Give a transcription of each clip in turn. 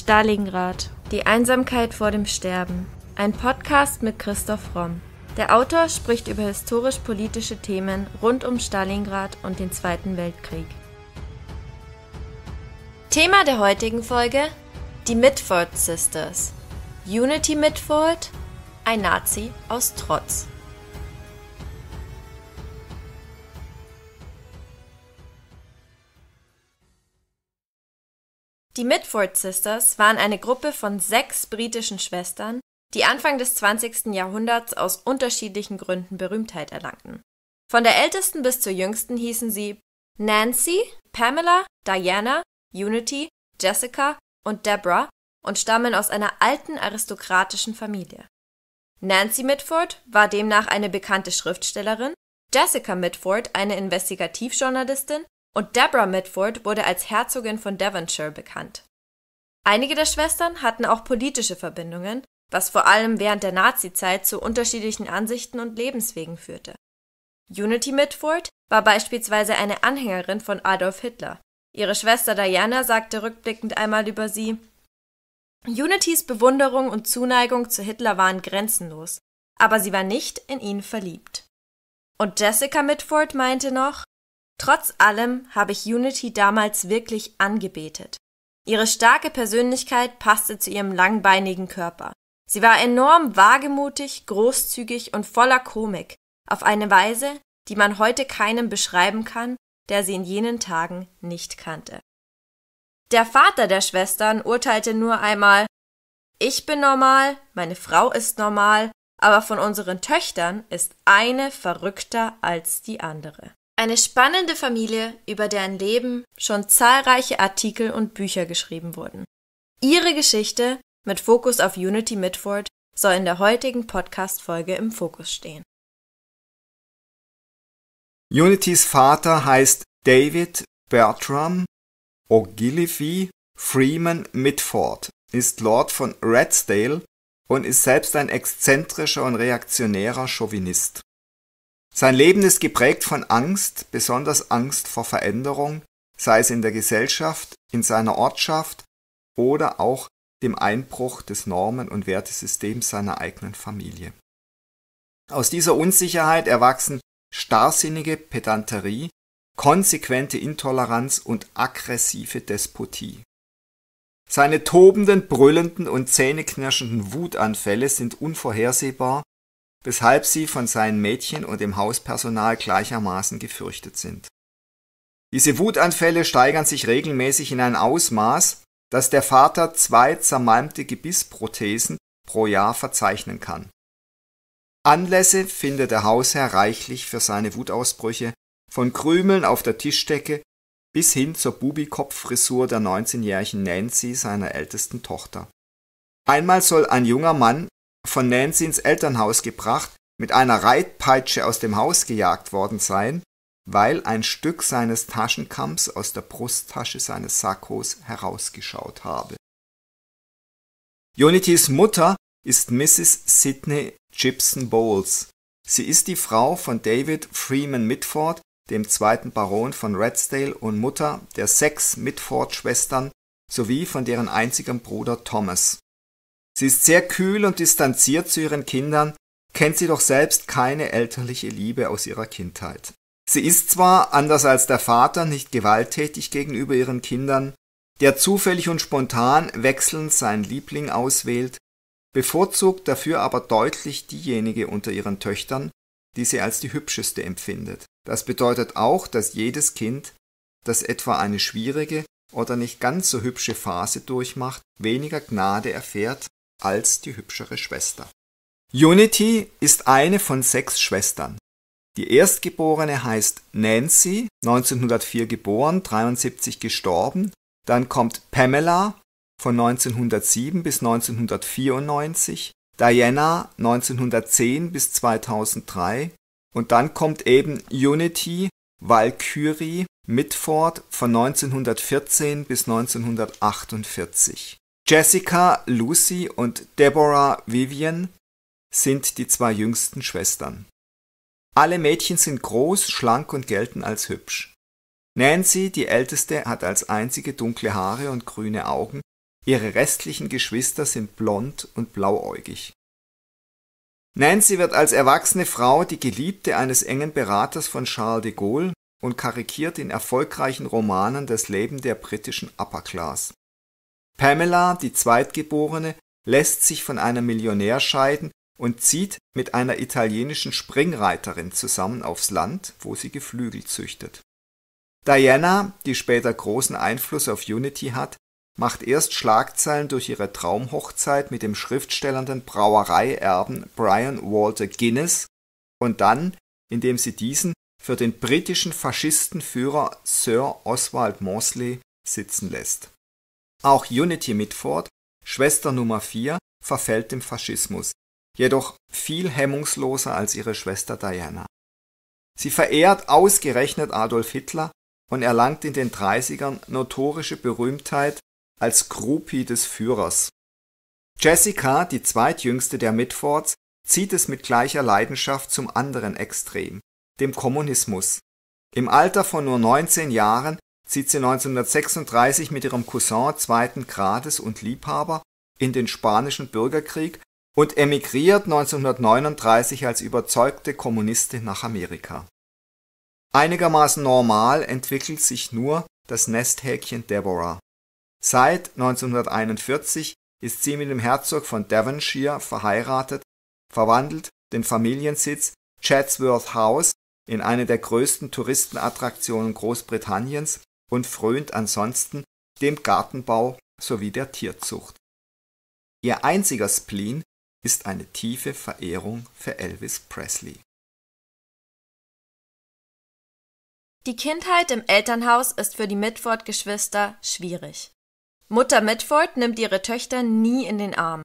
Stalingrad. Die Einsamkeit vor dem Sterben. Ein Podcast mit Christoph Romm. Der Autor spricht über historisch-politische Themen rund um Stalingrad und den Zweiten Weltkrieg. Thema der heutigen Folge: Die Mitford Sisters. Unity Mitford, ein Nazi aus Trotz. Die Mitford Sisters waren eine Gruppe von sechs britischen Schwestern, die Anfang des 20. Jahrhunderts aus unterschiedlichen Gründen Berühmtheit erlangten. Von der ältesten bis zur jüngsten hießen sie Nancy, Pamela, Diana, Unity, Jessica und Deborah und stammen aus einer alten aristokratischen Familie. Nancy Mitford war demnach eine bekannte Schriftstellerin, Jessica Mitford eine Investigativjournalistin und Deborah Mitford wurde als Herzogin von Devonshire bekannt. Einige der Schwestern hatten auch politische Verbindungen, was vor allem während der Nazizeit zu unterschiedlichen Ansichten und Lebenswegen führte. Unity Mitford war beispielsweise eine Anhängerin von Adolf Hitler. Ihre Schwester Diana sagte rückblickend einmal über sie Unities Bewunderung und Zuneigung zu Hitler waren grenzenlos, aber sie war nicht in ihn verliebt. Und Jessica Mitford meinte noch Trotz allem habe ich Unity damals wirklich angebetet. Ihre starke Persönlichkeit passte zu ihrem langbeinigen Körper. Sie war enorm wagemutig, großzügig und voller Komik, auf eine Weise, die man heute keinem beschreiben kann, der sie in jenen Tagen nicht kannte. Der Vater der Schwestern urteilte nur einmal Ich bin normal, meine Frau ist normal, aber von unseren Töchtern ist eine verrückter als die andere. Eine spannende Familie, über deren Leben schon zahlreiche Artikel und Bücher geschrieben wurden. Ihre Geschichte mit Fokus auf Unity Mitford soll in der heutigen Podcast-Folge im Fokus stehen. Unities Vater heißt David Bertram O'Gillivy Freeman Mitford, ist Lord von Redsdale und ist selbst ein exzentrischer und reaktionärer Chauvinist. Sein Leben ist geprägt von Angst, besonders Angst vor Veränderung, sei es in der Gesellschaft, in seiner Ortschaft oder auch dem Einbruch des Normen- und Wertesystems seiner eigenen Familie. Aus dieser Unsicherheit erwachsen starrsinnige Pedanterie, konsequente Intoleranz und aggressive Despotie. Seine tobenden, brüllenden und zähneknirschenden Wutanfälle sind unvorhersehbar weshalb sie von seinen Mädchen und dem Hauspersonal gleichermaßen gefürchtet sind. Diese Wutanfälle steigern sich regelmäßig in ein Ausmaß, dass der Vater zwei zermalmte Gebissprothesen pro Jahr verzeichnen kann. Anlässe findet der Hausherr reichlich für seine Wutausbrüche, von Krümeln auf der Tischdecke bis hin zur Bubikopffrisur der 19-jährigen Nancy, seiner ältesten Tochter. Einmal soll ein junger Mann von Nancy ins Elternhaus gebracht, mit einer Reitpeitsche aus dem Haus gejagt worden sein, weil ein Stück seines Taschenkamms aus der Brusttasche seines Sakkos herausgeschaut habe. Unitys Mutter ist Mrs. Sidney Gibson Bowles. Sie ist die Frau von David Freeman Mitford, dem zweiten Baron von Redsdale und Mutter der sechs Mitford-Schwestern sowie von deren einzigem Bruder Thomas. Sie ist sehr kühl und distanziert zu ihren Kindern, kennt sie doch selbst keine elterliche Liebe aus ihrer Kindheit. Sie ist zwar, anders als der Vater, nicht gewalttätig gegenüber ihren Kindern, der zufällig und spontan wechselnd seinen Liebling auswählt, bevorzugt dafür aber deutlich diejenige unter ihren Töchtern, die sie als die hübscheste empfindet. Das bedeutet auch, dass jedes Kind, das etwa eine schwierige oder nicht ganz so hübsche Phase durchmacht, weniger Gnade erfährt als die hübschere Schwester. Unity ist eine von sechs Schwestern. Die erstgeborene heißt Nancy, 1904 geboren, 73 gestorben. Dann kommt Pamela von 1907 bis 1994, Diana 1910 bis 2003 und dann kommt eben Unity Valkyrie Mitford von 1914 bis 1948. Jessica, Lucy und Deborah Vivian sind die zwei jüngsten Schwestern. Alle Mädchen sind groß, schlank und gelten als hübsch. Nancy, die älteste, hat als einzige dunkle Haare und grüne Augen, ihre restlichen Geschwister sind blond und blauäugig. Nancy wird als erwachsene Frau die Geliebte eines engen Beraters von Charles de Gaulle und karikiert in erfolgreichen Romanen das Leben der britischen Upper Class. Pamela, die Zweitgeborene, lässt sich von einem Millionär scheiden und zieht mit einer italienischen Springreiterin zusammen aufs Land, wo sie Geflügel züchtet. Diana, die später großen Einfluss auf Unity hat, macht erst Schlagzeilen durch ihre Traumhochzeit mit dem schriftstellenden Brauereierben Brian Walter Guinness und dann, indem sie diesen für den britischen Faschistenführer Sir Oswald Mosley sitzen lässt auch Unity Mitford, Schwester Nummer 4, verfällt dem Faschismus, jedoch viel hemmungsloser als ihre Schwester Diana. Sie verehrt ausgerechnet Adolf Hitler und erlangt in den 30ern notorische Berühmtheit als Groupie des Führers. Jessica, die zweitjüngste der Mitfords, zieht es mit gleicher Leidenschaft zum anderen Extrem, dem Kommunismus. Im Alter von nur 19 Jahren zieht sie 1936 mit ihrem Cousin zweiten Grades und Liebhaber in den spanischen Bürgerkrieg und emigriert 1939 als überzeugte Kommunistin nach Amerika. Einigermaßen normal entwickelt sich nur das Nesthäkchen Deborah. Seit 1941 ist sie mit dem Herzog von Devonshire verheiratet, verwandelt den Familiensitz Chatsworth House in eine der größten Touristenattraktionen Großbritanniens und frönt ansonsten dem Gartenbau sowie der Tierzucht. Ihr einziger Spleen ist eine tiefe Verehrung für Elvis Presley. Die Kindheit im Elternhaus ist für die Mitford-Geschwister schwierig. Mutter Mitford nimmt ihre Töchter nie in den Arm.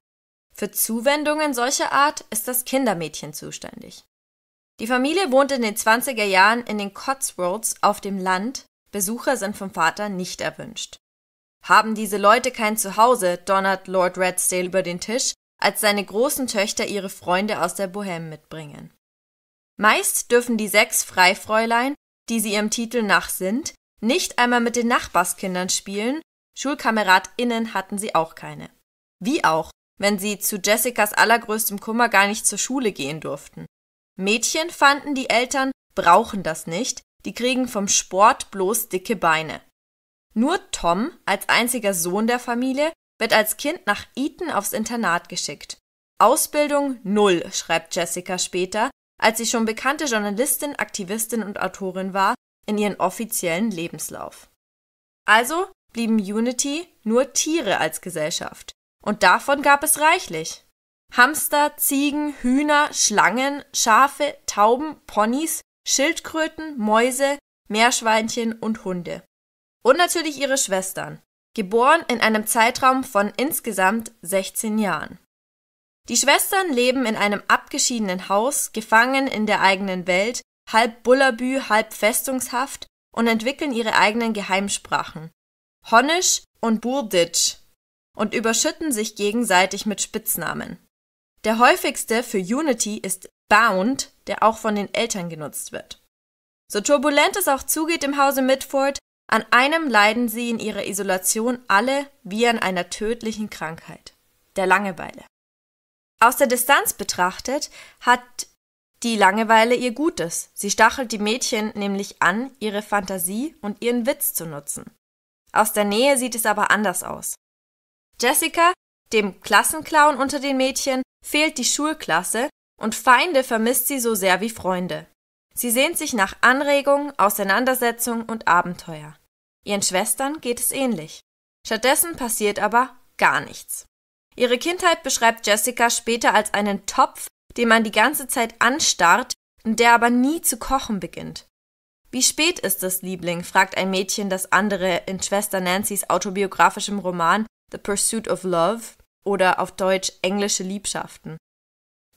Für Zuwendungen solcher Art ist das Kindermädchen zuständig. Die Familie wohnt in den 20er Jahren in den Cotswolds auf dem Land Besucher sind vom Vater nicht erwünscht. Haben diese Leute kein Zuhause, donnert Lord Redsdale über den Tisch, als seine großen Töchter ihre Freunde aus der Bohème mitbringen. Meist dürfen die sechs Freifräulein, die sie ihrem Titel nach sind, nicht einmal mit den Nachbarskindern spielen, SchulkameradInnen hatten sie auch keine. Wie auch, wenn sie zu Jessicas allergrößtem Kummer gar nicht zur Schule gehen durften. Mädchen fanden die Eltern, brauchen das nicht, die kriegen vom Sport bloß dicke Beine. Nur Tom, als einziger Sohn der Familie, wird als Kind nach Eton aufs Internat geschickt. Ausbildung null, schreibt Jessica später, als sie schon bekannte Journalistin, Aktivistin und Autorin war, in ihren offiziellen Lebenslauf. Also blieben Unity nur Tiere als Gesellschaft. Und davon gab es reichlich. Hamster, Ziegen, Hühner, Schlangen, Schafe, Tauben, Ponys Schildkröten, Mäuse, Meerschweinchen und Hunde. Und natürlich ihre Schwestern, geboren in einem Zeitraum von insgesamt 16 Jahren. Die Schwestern leben in einem abgeschiedenen Haus, gefangen in der eigenen Welt, halb Bullabü, halb festungshaft und entwickeln ihre eigenen Geheimsprachen. Honnisch und Burditsch und überschütten sich gegenseitig mit Spitznamen. Der häufigste für Unity ist Bound, der auch von den Eltern genutzt wird. So turbulent es auch zugeht im Hause Mitford, an einem leiden sie in ihrer Isolation alle wie an einer tödlichen Krankheit, der Langeweile. Aus der Distanz betrachtet hat die Langeweile ihr Gutes. Sie stachelt die Mädchen nämlich an, ihre Fantasie und ihren Witz zu nutzen. Aus der Nähe sieht es aber anders aus. Jessica, dem Klassenclown unter den Mädchen, fehlt die Schulklasse und Feinde vermisst sie so sehr wie Freunde. Sie sehnt sich nach Anregung, Auseinandersetzung und Abenteuer. Ihren Schwestern geht es ähnlich. Stattdessen passiert aber gar nichts. Ihre Kindheit beschreibt Jessica später als einen Topf, den man die ganze Zeit anstarrt und der aber nie zu kochen beginnt. Wie spät ist es, Liebling? fragt ein Mädchen das andere in Schwester Nancy's autobiografischem Roman The Pursuit of Love oder auf Deutsch Englische Liebschaften.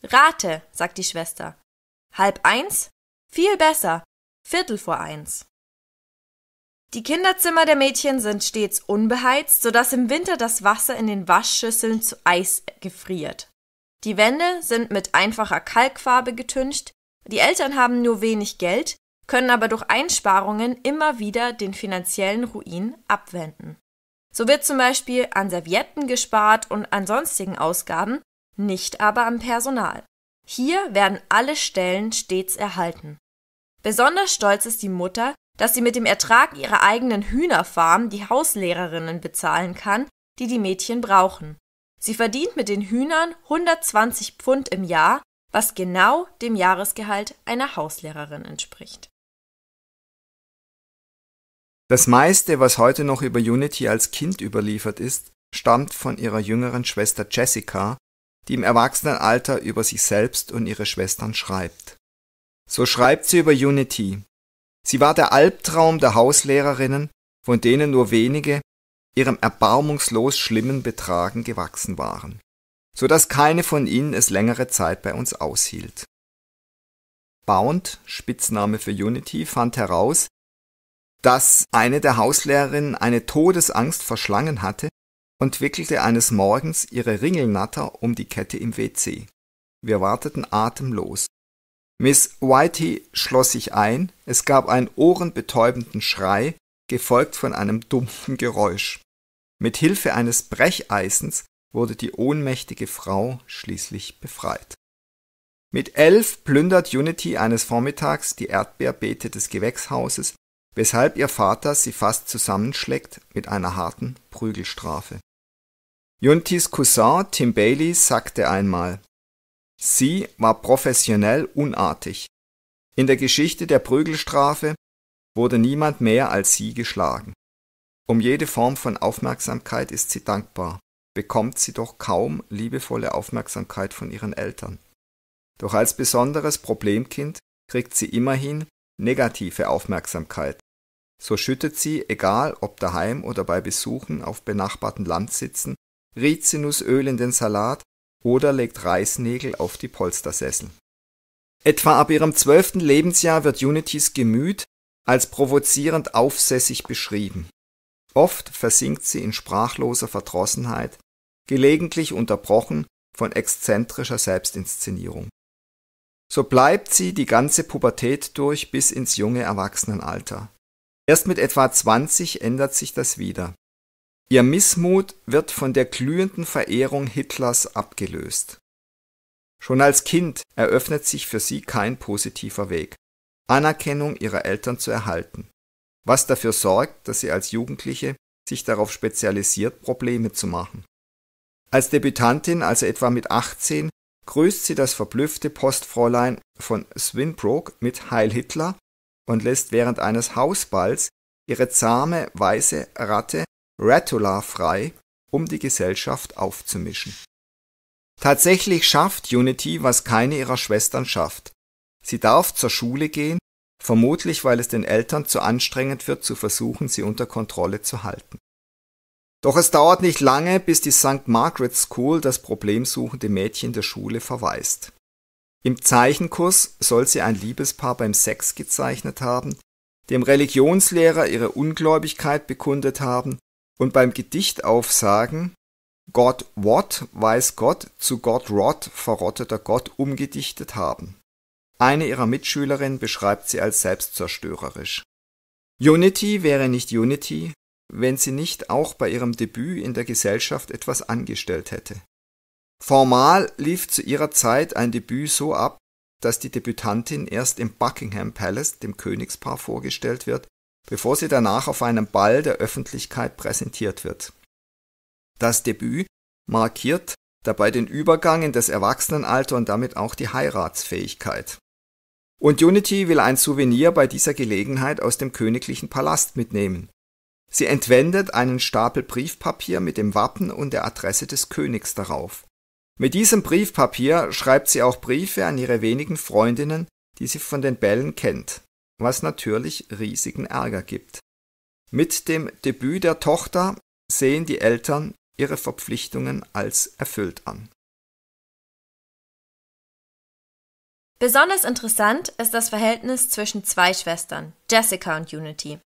Rate, sagt die Schwester. Halb eins? Viel besser. Viertel vor eins. Die Kinderzimmer der Mädchen sind stets unbeheizt, sodass im Winter das Wasser in den Waschschüsseln zu Eis gefriert. Die Wände sind mit einfacher Kalkfarbe getüncht, die Eltern haben nur wenig Geld, können aber durch Einsparungen immer wieder den finanziellen Ruin abwenden. So wird zum Beispiel an Servietten gespart und an sonstigen Ausgaben, nicht aber am Personal. Hier werden alle Stellen stets erhalten. Besonders stolz ist die Mutter, dass sie mit dem Ertrag ihrer eigenen Hühnerfarm die Hauslehrerinnen bezahlen kann, die die Mädchen brauchen. Sie verdient mit den Hühnern 120 Pfund im Jahr, was genau dem Jahresgehalt einer Hauslehrerin entspricht. Das meiste, was heute noch über Unity als Kind überliefert ist, stammt von ihrer jüngeren Schwester Jessica, die im Erwachsenenalter über sich selbst und ihre Schwestern schreibt. So schreibt sie über Unity. Sie war der Albtraum der Hauslehrerinnen, von denen nur wenige ihrem erbarmungslos schlimmen Betragen gewachsen waren, so dass keine von ihnen es längere Zeit bei uns aushielt. Bound, Spitzname für Unity, fand heraus, dass eine der Hauslehrerinnen eine Todesangst verschlangen hatte und wickelte eines Morgens ihre Ringelnatter um die Kette im WC. Wir warteten atemlos. Miss Whitey schloss sich ein, es gab einen ohrenbetäubenden Schrei, gefolgt von einem dumpfen Geräusch. Mit Hilfe eines Brecheisens wurde die ohnmächtige Frau schließlich befreit. Mit elf plündert Unity eines Vormittags die Erdbeerbeete des Gewächshauses, weshalb ihr Vater sie fast zusammenschlägt mit einer harten Prügelstrafe. Juntis Cousin Tim Bailey sagte einmal, sie war professionell unartig. In der Geschichte der Prügelstrafe wurde niemand mehr als sie geschlagen. Um jede Form von Aufmerksamkeit ist sie dankbar, bekommt sie doch kaum liebevolle Aufmerksamkeit von ihren Eltern. Doch als besonderes Problemkind kriegt sie immerhin negative Aufmerksamkeit. So schüttet sie, egal ob daheim oder bei Besuchen auf benachbarten Landsitzen, Rizinusöl in den Salat oder legt Reisnägel auf die Polstersessel. Etwa ab ihrem zwölften Lebensjahr wird Unities Gemüt als provozierend aufsässig beschrieben. Oft versinkt sie in sprachloser Verdrossenheit, gelegentlich unterbrochen von exzentrischer Selbstinszenierung. So bleibt sie die ganze Pubertät durch bis ins junge Erwachsenenalter. Erst mit etwa 20 ändert sich das wieder. Ihr Missmut wird von der glühenden Verehrung Hitlers abgelöst. Schon als Kind eröffnet sich für sie kein positiver Weg, Anerkennung ihrer Eltern zu erhalten, was dafür sorgt, dass sie als Jugendliche sich darauf spezialisiert, Probleme zu machen. Als Debütantin, also etwa mit 18, grüßt sie das verblüffte Postfräulein von Swinbrook mit Heil Hitler und lässt während eines Hausballs ihre zahme, weiße Ratte Rattula frei, um die Gesellschaft aufzumischen. Tatsächlich schafft Unity, was keine ihrer Schwestern schafft. Sie darf zur Schule gehen, vermutlich weil es den Eltern zu anstrengend wird, zu versuchen, sie unter Kontrolle zu halten. Doch es dauert nicht lange, bis die St. Margaret's School das problemsuchende Mädchen der Schule verweist. Im Zeichenkurs soll sie ein Liebespaar beim Sex gezeichnet haben, dem Religionslehrer ihre Ungläubigkeit bekundet haben und beim Gedichtaufsagen God What weiß Gott zu God Rot verrotteter Gott umgedichtet haben. Eine ihrer Mitschülerinnen beschreibt sie als selbstzerstörerisch. Unity wäre nicht Unity, wenn sie nicht auch bei ihrem Debüt in der Gesellschaft etwas angestellt hätte. Formal lief zu ihrer Zeit ein Debüt so ab, dass die Debütantin erst im Buckingham Palace dem Königspaar vorgestellt wird bevor sie danach auf einem Ball der Öffentlichkeit präsentiert wird. Das Debüt markiert dabei den Übergang in das Erwachsenenalter und damit auch die Heiratsfähigkeit. Und Unity will ein Souvenir bei dieser Gelegenheit aus dem königlichen Palast mitnehmen. Sie entwendet einen Stapel Briefpapier mit dem Wappen und der Adresse des Königs darauf. Mit diesem Briefpapier schreibt sie auch Briefe an ihre wenigen Freundinnen, die sie von den Bällen kennt was natürlich riesigen Ärger gibt. Mit dem Debüt der Tochter sehen die Eltern ihre Verpflichtungen als erfüllt an. Besonders interessant ist das Verhältnis zwischen zwei Schwestern, Jessica und Unity,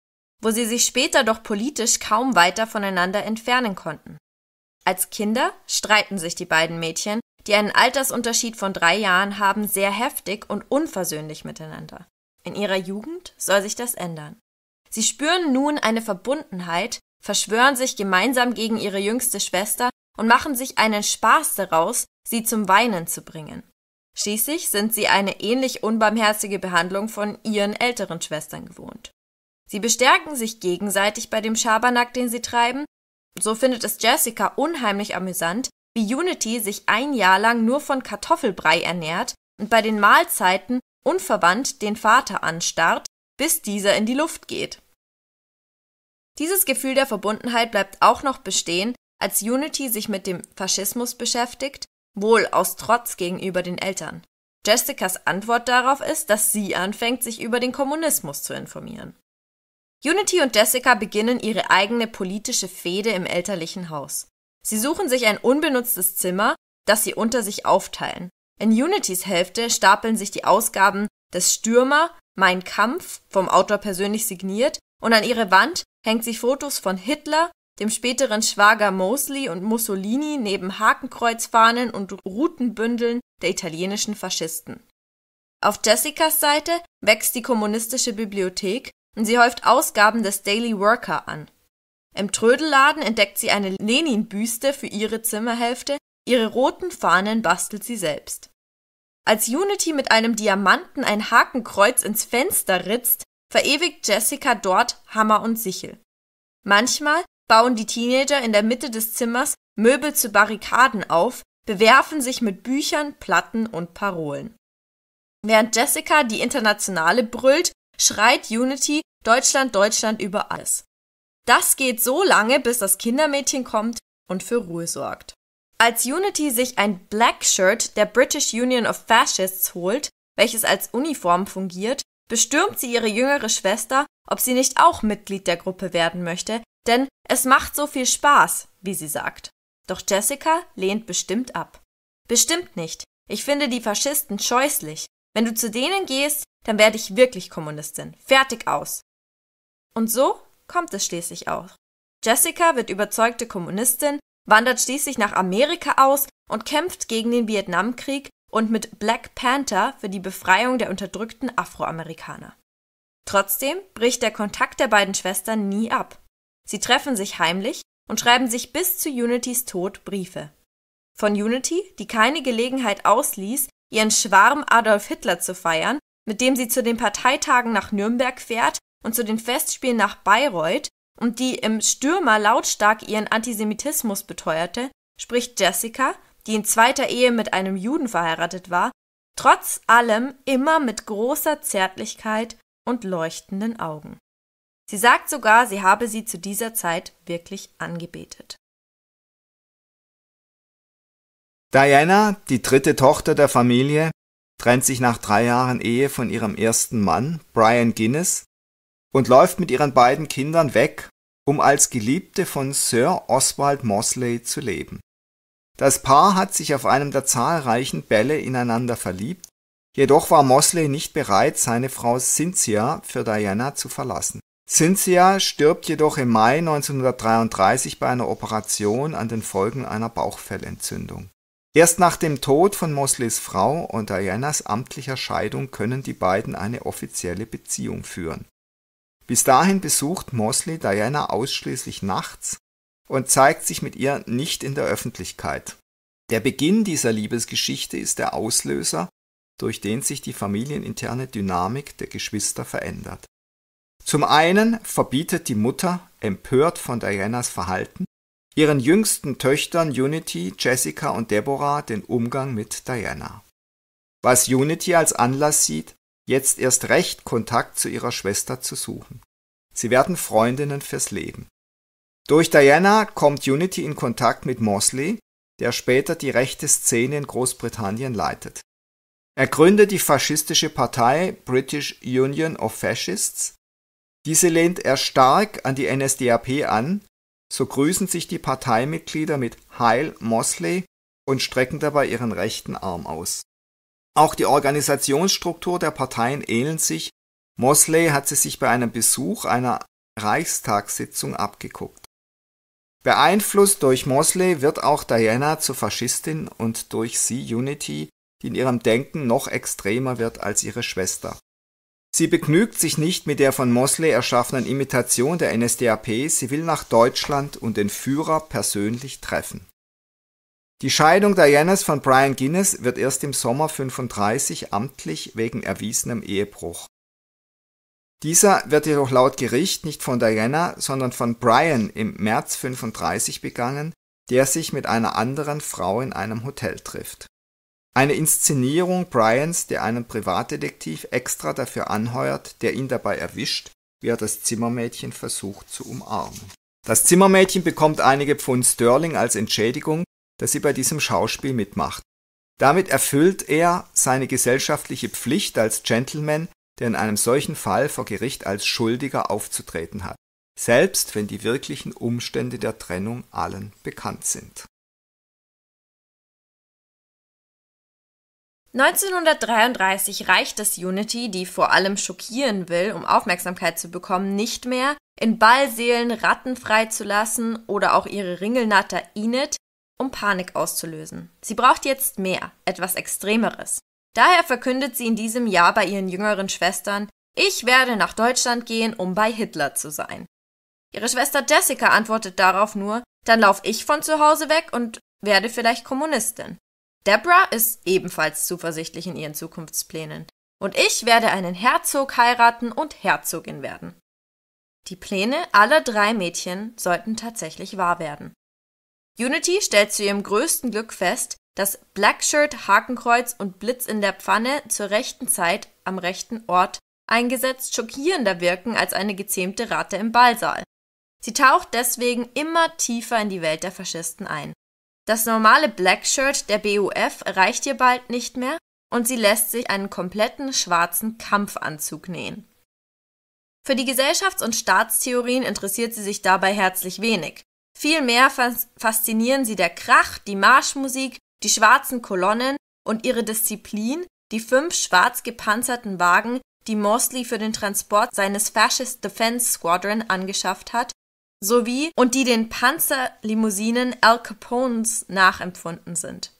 wo sie sich später doch politisch kaum weiter voneinander entfernen konnten. Als Kinder streiten sich die beiden Mädchen, die einen Altersunterschied von drei Jahren haben, sehr heftig und unversöhnlich miteinander. In ihrer Jugend soll sich das ändern. Sie spüren nun eine Verbundenheit, verschwören sich gemeinsam gegen ihre jüngste Schwester und machen sich einen Spaß daraus, sie zum Weinen zu bringen. Schließlich sind sie eine ähnlich unbarmherzige Behandlung von ihren älteren Schwestern gewohnt. Sie bestärken sich gegenseitig bei dem Schabernack, den sie treiben. So findet es Jessica unheimlich amüsant, wie Unity sich ein Jahr lang nur von Kartoffelbrei ernährt und bei den Mahlzeiten unverwandt den Vater anstarrt, bis dieser in die Luft geht. Dieses Gefühl der Verbundenheit bleibt auch noch bestehen, als Unity sich mit dem Faschismus beschäftigt, wohl aus Trotz gegenüber den Eltern. Jessicas Antwort darauf ist, dass sie anfängt, sich über den Kommunismus zu informieren. Unity und Jessica beginnen ihre eigene politische Fehde im elterlichen Haus. Sie suchen sich ein unbenutztes Zimmer, das sie unter sich aufteilen. In Unities Hälfte stapeln sich die Ausgaben des Stürmer, Mein Kampf, vom Autor persönlich signiert, und an ihre Wand hängt sie Fotos von Hitler, dem späteren Schwager Mosley und Mussolini neben Hakenkreuzfahnen und Rutenbündeln der italienischen Faschisten. Auf Jessicas Seite wächst die kommunistische Bibliothek und sie häuft Ausgaben des Daily Worker an. Im Trödelladen entdeckt sie eine Lenin-Büste für ihre Zimmerhälfte, ihre roten Fahnen bastelt sie selbst. Als Unity mit einem Diamanten ein Hakenkreuz ins Fenster ritzt, verewigt Jessica dort Hammer und Sichel. Manchmal bauen die Teenager in der Mitte des Zimmers Möbel zu Barrikaden auf, bewerfen sich mit Büchern, Platten und Parolen. Während Jessica die Internationale brüllt, schreit Unity Deutschland, Deutschland über alles. Das geht so lange, bis das Kindermädchen kommt und für Ruhe sorgt. Als Unity sich ein Black Shirt der British Union of Fascists holt, welches als Uniform fungiert, bestürmt sie ihre jüngere Schwester, ob sie nicht auch Mitglied der Gruppe werden möchte, denn es macht so viel Spaß, wie sie sagt. Doch Jessica lehnt bestimmt ab. Bestimmt nicht. Ich finde die Faschisten scheußlich. Wenn du zu denen gehst, dann werde ich wirklich Kommunistin. Fertig aus. Und so kommt es schließlich auch. Jessica wird überzeugte Kommunistin wandert schließlich nach Amerika aus und kämpft gegen den Vietnamkrieg und mit Black Panther für die Befreiung der unterdrückten Afroamerikaner. Trotzdem bricht der Kontakt der beiden Schwestern nie ab. Sie treffen sich heimlich und schreiben sich bis zu Unitys Tod Briefe. Von Unity, die keine Gelegenheit ausließ, ihren Schwarm Adolf Hitler zu feiern, mit dem sie zu den Parteitagen nach Nürnberg fährt und zu den Festspielen nach Bayreuth, und die im Stürmer lautstark ihren Antisemitismus beteuerte, spricht Jessica, die in zweiter Ehe mit einem Juden verheiratet war, trotz allem immer mit großer Zärtlichkeit und leuchtenden Augen. Sie sagt sogar, sie habe sie zu dieser Zeit wirklich angebetet. Diana, die dritte Tochter der Familie, trennt sich nach drei Jahren Ehe von ihrem ersten Mann, Brian Guinness, und läuft mit ihren beiden Kindern weg, um als Geliebte von Sir Oswald Mosley zu leben. Das Paar hat sich auf einem der zahlreichen Bälle ineinander verliebt, jedoch war Mosley nicht bereit, seine Frau Cynthia für Diana zu verlassen. Cynthia stirbt jedoch im Mai 1933 bei einer Operation an den Folgen einer Bauchfellentzündung. Erst nach dem Tod von Mosleys Frau und Dianas amtlicher Scheidung können die beiden eine offizielle Beziehung führen. Bis dahin besucht Mosley Diana ausschließlich nachts und zeigt sich mit ihr nicht in der Öffentlichkeit. Der Beginn dieser Liebesgeschichte ist der Auslöser, durch den sich die familieninterne Dynamik der Geschwister verändert. Zum einen verbietet die Mutter, empört von Dianas Verhalten, ihren jüngsten Töchtern Unity, Jessica und Deborah den Umgang mit Diana. Was Unity als Anlass sieht, jetzt erst recht Kontakt zu ihrer Schwester zu suchen. Sie werden Freundinnen fürs Leben. Durch Diana kommt Unity in Kontakt mit Mosley, der später die rechte Szene in Großbritannien leitet. Er gründet die faschistische Partei British Union of Fascists. Diese lehnt er stark an die NSDAP an, so grüßen sich die Parteimitglieder mit Heil Mosley und strecken dabei ihren rechten Arm aus. Auch die Organisationsstruktur der Parteien ähneln sich. Mosley hat sie sich bei einem Besuch einer Reichstagssitzung abgeguckt. Beeinflusst durch Mosley wird auch Diana zur Faschistin und durch sie Unity, die in ihrem Denken noch extremer wird als ihre Schwester. Sie begnügt sich nicht mit der von Mosley erschaffenen Imitation der NSDAP, sie will nach Deutschland und den Führer persönlich treffen. Die Scheidung Dianas von Brian Guinness wird erst im Sommer 35 amtlich wegen erwiesenem Ehebruch. Dieser wird jedoch laut Gericht nicht von Diana, sondern von Brian im März 35 begangen, der sich mit einer anderen Frau in einem Hotel trifft. Eine Inszenierung Brians, der einen Privatdetektiv extra dafür anheuert, der ihn dabei erwischt, wie er das Zimmermädchen versucht zu umarmen. Das Zimmermädchen bekommt einige Pfund Sterling als Entschädigung, dass sie bei diesem Schauspiel mitmacht. Damit erfüllt er seine gesellschaftliche Pflicht als Gentleman, der in einem solchen Fall vor Gericht als Schuldiger aufzutreten hat, selbst wenn die wirklichen Umstände der Trennung allen bekannt sind. 1933 reicht es Unity, die vor allem schockieren will, um Aufmerksamkeit zu bekommen, nicht mehr, in Ballseelen Ratten freizulassen oder auch ihre Ringelnatter Enid, um Panik auszulösen. Sie braucht jetzt mehr, etwas Extremeres. Daher verkündet sie in diesem Jahr bei ihren jüngeren Schwestern, ich werde nach Deutschland gehen, um bei Hitler zu sein. Ihre Schwester Jessica antwortet darauf nur, dann lauf ich von zu Hause weg und werde vielleicht Kommunistin. Deborah ist ebenfalls zuversichtlich in ihren Zukunftsplänen. Und ich werde einen Herzog heiraten und Herzogin werden. Die Pläne aller drei Mädchen sollten tatsächlich wahr werden. Unity stellt zu ihrem größten Glück fest, dass Blackshirt, Hakenkreuz und Blitz in der Pfanne zur rechten Zeit am rechten Ort eingesetzt schockierender wirken als eine gezähmte Ratte im Ballsaal. Sie taucht deswegen immer tiefer in die Welt der Faschisten ein. Das normale Blackshirt der BUF reicht ihr bald nicht mehr und sie lässt sich einen kompletten schwarzen Kampfanzug nähen. Für die Gesellschafts- und Staatstheorien interessiert sie sich dabei herzlich wenig. Vielmehr fas faszinieren sie der Krach, die Marschmusik, die schwarzen Kolonnen und ihre Disziplin, die fünf schwarz gepanzerten Wagen, die Mosley für den Transport seines Fascist Defense Squadron angeschafft hat, sowie und die den Panzerlimousinen Al Capones nachempfunden sind.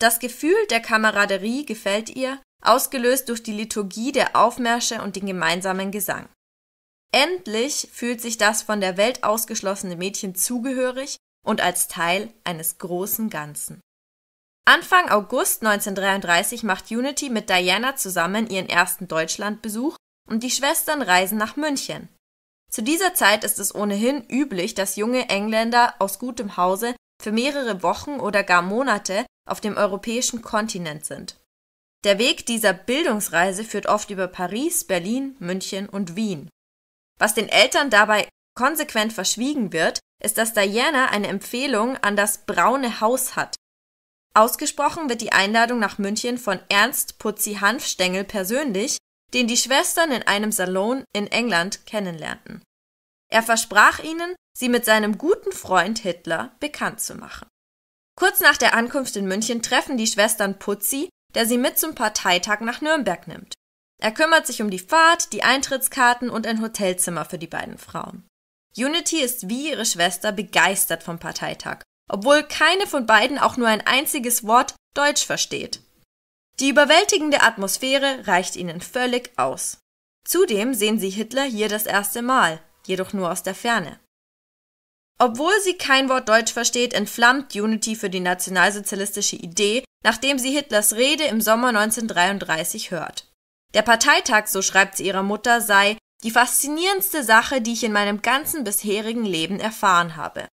Das Gefühl der Kameraderie gefällt ihr, ausgelöst durch die Liturgie der Aufmärsche und den gemeinsamen Gesang Endlich fühlt sich das von der Welt ausgeschlossene Mädchen zugehörig und als Teil eines großen Ganzen. Anfang August 1933 macht Unity mit Diana zusammen ihren ersten Deutschlandbesuch und die Schwestern reisen nach München. Zu dieser Zeit ist es ohnehin üblich, dass junge Engländer aus gutem Hause für mehrere Wochen oder gar Monate auf dem europäischen Kontinent sind. Der Weg dieser Bildungsreise führt oft über Paris, Berlin, München und Wien. Was den Eltern dabei konsequent verschwiegen wird, ist, dass Diana eine Empfehlung an das Braune Haus hat. Ausgesprochen wird die Einladung nach München von Ernst Putzi Hanfstengel persönlich, den die Schwestern in einem Salon in England kennenlernten. Er versprach ihnen, sie mit seinem guten Freund Hitler bekannt zu machen. Kurz nach der Ankunft in München treffen die Schwestern Putzi, der sie mit zum Parteitag nach Nürnberg nimmt. Er kümmert sich um die Fahrt, die Eintrittskarten und ein Hotelzimmer für die beiden Frauen. Unity ist wie ihre Schwester begeistert vom Parteitag, obwohl keine von beiden auch nur ein einziges Wort Deutsch versteht. Die überwältigende Atmosphäre reicht ihnen völlig aus. Zudem sehen sie Hitler hier das erste Mal, jedoch nur aus der Ferne. Obwohl sie kein Wort Deutsch versteht, entflammt Unity für die nationalsozialistische Idee, nachdem sie Hitlers Rede im Sommer 1933 hört. Der Parteitag, so schreibt sie ihrer Mutter, sei die faszinierendste Sache, die ich in meinem ganzen bisherigen Leben erfahren habe.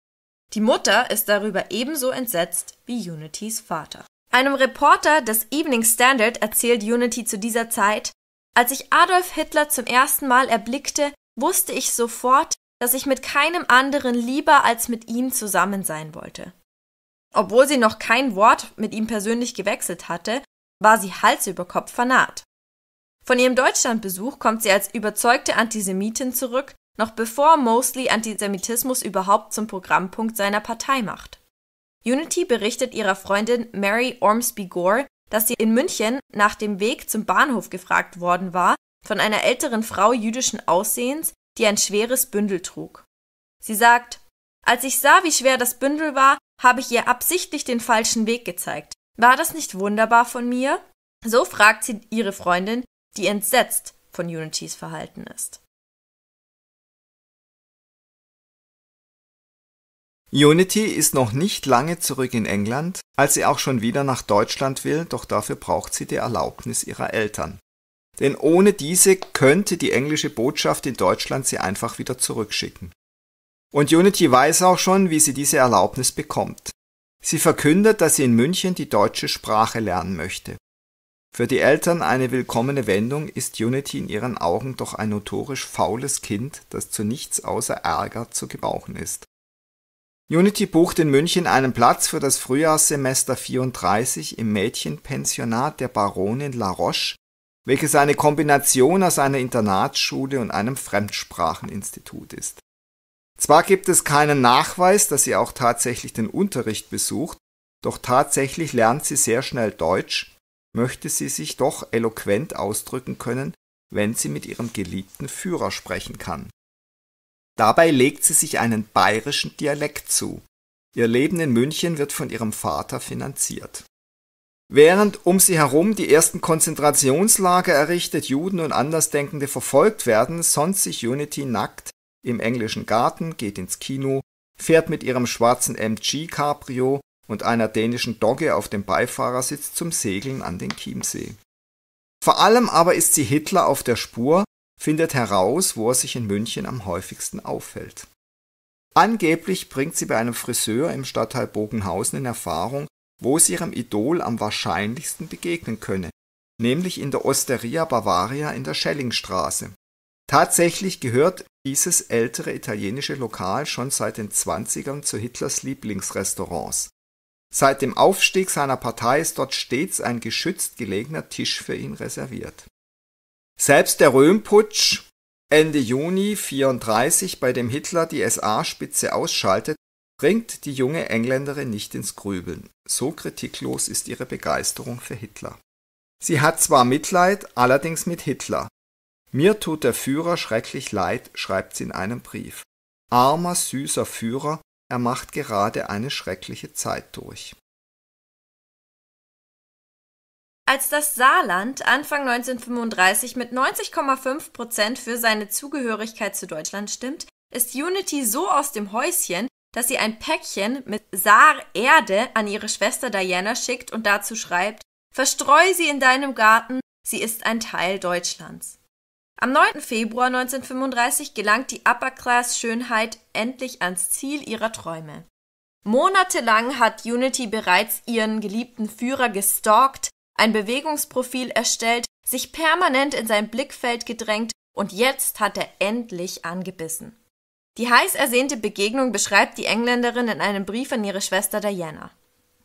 Die Mutter ist darüber ebenso entsetzt wie Unities Vater. Einem Reporter des Evening Standard erzählt Unity zu dieser Zeit, als ich Adolf Hitler zum ersten Mal erblickte, wusste ich sofort, dass ich mit keinem anderen lieber als mit ihm zusammen sein wollte. Obwohl sie noch kein Wort mit ihm persönlich gewechselt hatte, war sie Hals über Kopf vernarrt. Von ihrem Deutschlandbesuch kommt sie als überzeugte Antisemitin zurück, noch bevor Mosley Antisemitismus überhaupt zum Programmpunkt seiner Partei macht. Unity berichtet ihrer Freundin Mary Ormsby Gore, dass sie in München nach dem Weg zum Bahnhof gefragt worden war von einer älteren Frau jüdischen Aussehens, die ein schweres Bündel trug. Sie sagt, als ich sah, wie schwer das Bündel war, habe ich ihr absichtlich den falschen Weg gezeigt. War das nicht wunderbar von mir? So fragt sie ihre Freundin, die entsetzt von Unities Verhalten ist. Unity ist noch nicht lange zurück in England, als sie auch schon wieder nach Deutschland will, doch dafür braucht sie die Erlaubnis ihrer Eltern. Denn ohne diese könnte die englische Botschaft in Deutschland sie einfach wieder zurückschicken. Und Unity weiß auch schon, wie sie diese Erlaubnis bekommt. Sie verkündet, dass sie in München die deutsche Sprache lernen möchte. Für die Eltern eine willkommene Wendung ist Unity in ihren Augen doch ein notorisch faules Kind, das zu nichts außer Ärger zu gebrauchen ist. Unity bucht in München einen Platz für das Frühjahrssemester 34 im Mädchenpensionat der Baronin La Roche, welches eine Kombination aus einer Internatsschule und einem Fremdspracheninstitut ist. Zwar gibt es keinen Nachweis, dass sie auch tatsächlich den Unterricht besucht, doch tatsächlich lernt sie sehr schnell Deutsch, möchte sie sich doch eloquent ausdrücken können, wenn sie mit ihrem geliebten Führer sprechen kann. Dabei legt sie sich einen bayerischen Dialekt zu. Ihr Leben in München wird von ihrem Vater finanziert. Während um sie herum die ersten Konzentrationslager errichtet, Juden und Andersdenkende verfolgt werden, sonst sich Unity nackt im englischen Garten, geht ins Kino, fährt mit ihrem schwarzen MG Cabrio und einer dänischen Dogge auf dem Beifahrersitz zum Segeln an den Chiemsee. Vor allem aber ist sie Hitler auf der Spur, findet heraus, wo er sich in München am häufigsten auffällt. Angeblich bringt sie bei einem Friseur im Stadtteil Bogenhausen in Erfahrung, wo sie ihrem Idol am wahrscheinlichsten begegnen könne, nämlich in der Osteria Bavaria in der Schellingstraße. Tatsächlich gehört dieses ältere italienische Lokal schon seit den 20ern zu Hitlers Lieblingsrestaurants. Seit dem Aufstieg seiner Partei ist dort stets ein geschützt gelegener Tisch für ihn reserviert. Selbst der Röhmputsch Ende Juni 34, bei dem Hitler die SA-Spitze ausschaltet, bringt die junge Engländerin nicht ins Grübeln. So kritiklos ist ihre Begeisterung für Hitler. Sie hat zwar Mitleid, allerdings mit Hitler. Mir tut der Führer schrecklich leid, schreibt sie in einem Brief. Armer, süßer Führer, er macht gerade eine schreckliche Zeit durch. Als das Saarland Anfang 1935 mit 90,5 Prozent für seine Zugehörigkeit zu Deutschland stimmt, ist Unity so aus dem Häuschen, dass sie ein Päckchen mit Saar-Erde an ihre Schwester Diana schickt und dazu schreibt, verstreue sie in deinem Garten, sie ist ein Teil Deutschlands. Am 9. Februar 1935 gelangt die Upper-Class-Schönheit endlich ans Ziel ihrer Träume. Monatelang hat Unity bereits ihren geliebten Führer gestalkt, ein Bewegungsprofil erstellt, sich permanent in sein Blickfeld gedrängt und jetzt hat er endlich angebissen. Die heiß ersehnte Begegnung beschreibt die Engländerin in einem Brief an ihre Schwester Diana.